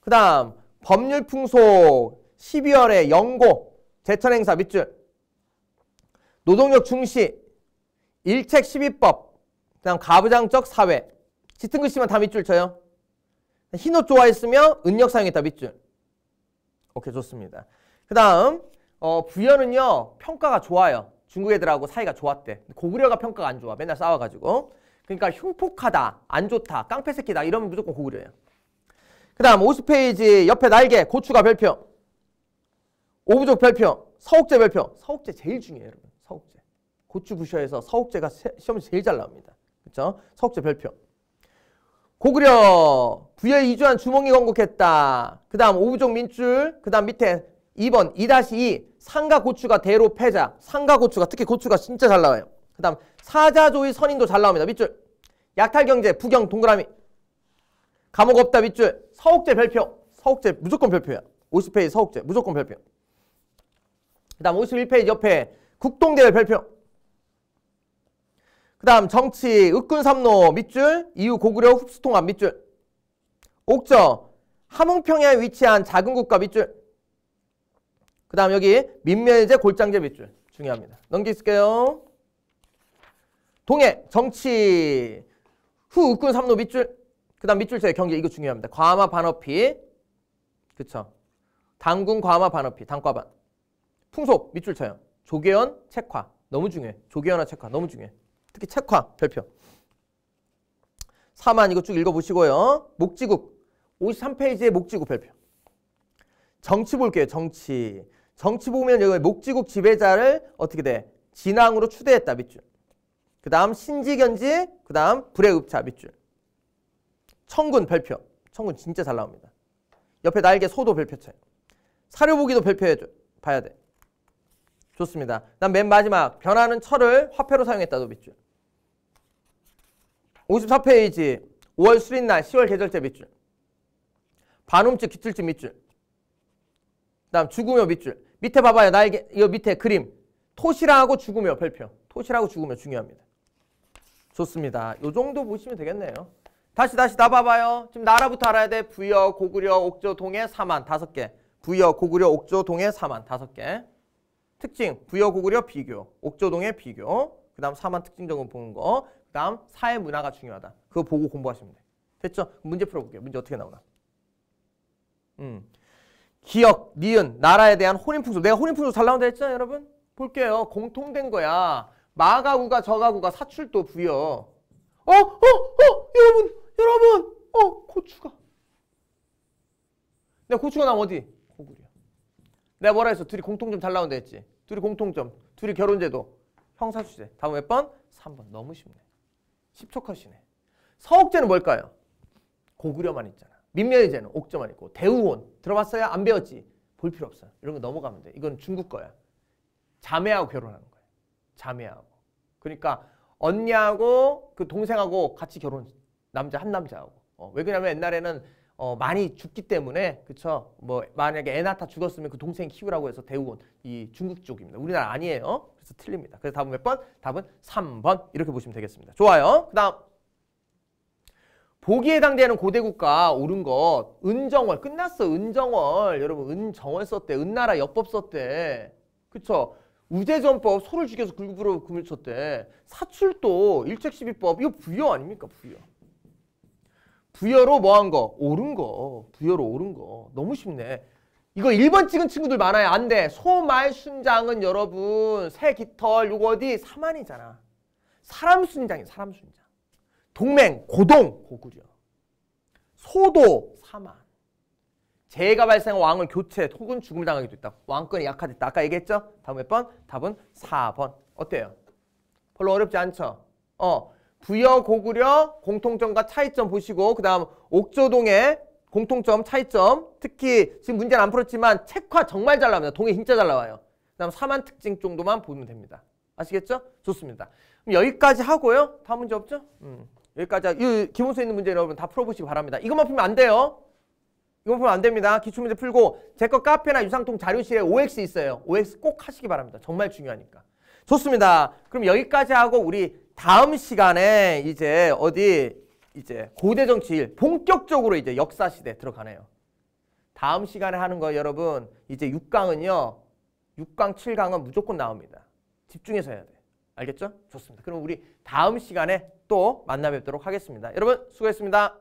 그 다음 법률 풍속 12월에 영고 제천 행사 밑줄 노동력 중시, 일책 12법, 그다음 가부장적 사회. 짙은 글씨만 다 밑줄 쳐요. 흰옷 좋아했으며 은역 사용했다 밑줄. 오케이 좋습니다. 그 다음 어, 부여는요 평가가 좋아요. 중국 애들하고 사이가 좋았대. 고구려가 평가가 안 좋아. 맨날 싸워가지고. 그러니까 흉폭하다, 안 좋다, 깡패 새끼다 이러면 무조건 고구려예요. 그 다음 50페이지 옆에 날개, 고추가 별표. 오부족 별표, 서옥제 별표. 서옥제 제일 중요해요 여러분. 서욱제. 고추부셔에서 서욱제가 시험에 제일 잘 나옵니다. 그렇 서욱제 별표. 고구려 부여 이주한 주몽이 건국했다. 그 다음 오부족 민줄 그 다음 밑에 2번 2-2 상가 고추가 대로 패자 상가 고추가 특히 고추가 진짜 잘 나와요. 그 다음 사자조의 선인도 잘 나옵니다. 밑줄 약탈경제 부경 동그라미 감옥 없다 밑줄 서옥제 별표 서옥제 무조건 별표야. 50페이지 서옥제 무조건 별표. 그 다음 51페이지 옆에 국동계열 별표. 그 다음 정치 읍군삼로 밑줄, 이후 고구려 흡수통합 밑줄. 옥저 함흥평야에 위치한 작은 국가 밑줄. 그 다음 여기 민면제 골장제 밑줄. 중요합니다. 넘기실게요. 동해 정치 후 읍군 삼로 밑줄 그 다음 밑줄 제 경제 이거 중요합니다. 과마 반어피 그쵸 당군 과마 반어피 당과반 풍속 밑줄 쳐요. 조계현, 책화 너무 중요해. 조계현과 책화 너무 중요해. 특히 책화 별표. 4만 이거 쭉 읽어보시고요. 목지국 5 3페이지에 목지국 별표. 정치 볼게요. 정치. 정치 보면 여기 목지국 지배자를 어떻게 돼? 진앙으로 추대했다 밑줄. 그 다음 신지견지, 그 다음 불의 읍차 밑줄. 청군 별표. 청군 진짜 잘 나옵니다. 옆에 날개 소도 별표 차요. 사료보기도 별표해 줘. 봐야 돼. 좋습니다. 다맨 마지막 변하는 철을 화폐로 사용했다 도빗줄. 54페이지 5월 수린날 10월 계절제 밑줄. 반음주 기출주 밑줄. 다음 죽음요 밑줄. 밑에 봐봐요. 나에게 이 밑에 그림. 토시라고 죽음요 별표. 토시라고 죽음요 중요합니다. 좋습니다. 요 정도 보시면 되겠네요. 다시 다시 나 봐봐요. 지금 나라부터 알아야 돼. 부여, 고구려, 옥조, 동해, 사만 다섯 개. 부여, 고구려, 옥조, 동해, 사만 다섯 개. 특징, 부여고구려 비교, 옥조동의 비교, 그 다음 사만 특징적으로 보는 거, 그 다음 사회 문화가 중요하다. 그거 보고 공부하시면 돼. 됐죠? 문제 풀어볼게요. 문제 어떻게 나오나. 음. 기억, 니은, 나라에 대한 혼인풍습. 내가 혼인풍습 잘 나온다 했잖아요, 여러분? 볼게요. 공통된 거야. 마가구가 저가구가 사출도 부여. 어? 어? 어? 여러분! 여러분! 어? 고추가. 내 고추가 나면 어디? 내가 뭐라 했어? 둘이 공통점 잘 나온다 했지. 둘이 공통점. 둘이 결혼제도. 형사수제 다음 몇 번? 3번. 너무 쉽네. 10초 컷이네. 서옥제는 뭘까요? 고구려만 있잖아. 민멸제는 옥저만 있고. 대우원. 들어봤어야 안 배웠지. 볼 필요 없어. 이런 거 넘어가면 돼. 이건 중국 거야. 자매하고 결혼하는 거야. 자매하고. 그러니까 언니하고 그 동생하고 같이 결혼. 남자 한 남자하고. 어, 왜 그러냐면 옛날에는 어, 많이 죽기 때문에 그쵸? 뭐 만약에 애나타 죽었으면 그 동생 키우라고 해서 대우온 이 중국 쪽입니다. 우리나라 아니에요. 그래서 틀립니다. 그래서 답은 몇 번? 답은 3번 이렇게 보시면 되겠습니다. 좋아요. 그 다음 보기에 해당되는 고대국가 옳은 것 은정월 끝났어 은정월 여러분 은정월 썼대 은나라 여법 썼대 그쵸 우제전법 소를 죽여서 굴구부로 구물쳤대 사출도 일책시비법 이거 부여 아닙니까 부여 부여로 뭐한 거? 옳은 거. 부여로 옳은 거. 너무 쉽네. 이거 1번 찍은 친구들 많아요. 안 돼. 소말 순장은 여러분 새 깃털 요거 어디? 사만이잖아. 사람 순장이 사람 순장. 동맹 고동 고구려. 소도 사만. 재해가 발생한 왕을 교체 혹은 죽음을 당하기도 있다. 왕권이 약화됐다. 아까 얘기했죠? 다음 몇 번? 답은 4번. 어때요? 별로 어렵지 않죠? 어. 부여 고구려 공통점과 차이점 보시고 그 다음 옥조동의 공통점 차이점 특히 지금 문제는 안 풀었지만 책화 정말 잘 나옵니다. 동해 진짜 잘 나와요. 그 다음 사만 특징 정도만 보면 됩니다. 아시겠죠? 좋습니다. 그럼 여기까지 하고요. 다음 문제 없죠? 음. 여기까지 이 기본서에 있는 문제 여러분 다 풀어보시기 바랍니다. 이것만 풀면 안 돼요. 이것만 풀면 안 됩니다. 기출문제 풀고 제 거 카페나 유상통 자료실에 OX 있어요. OX 꼭 하시기 바랍니다. 정말 중요하니까. 좋습니다. 그럼 여기까지 하고 우리 다음 시간에 이제 어디 이제 고대 정치 일 본격적으로 이제 역사 시대 들어가네요. 다음 시간에 하는 거 여러분 이제 6강은요. 6강, 7강은 무조건 나옵니다. 집중해서 해야 돼. 알겠죠? 좋습니다. 그럼 우리 다음 시간에 또 만나 뵙도록 하겠습니다. 여러분 수고했습니다.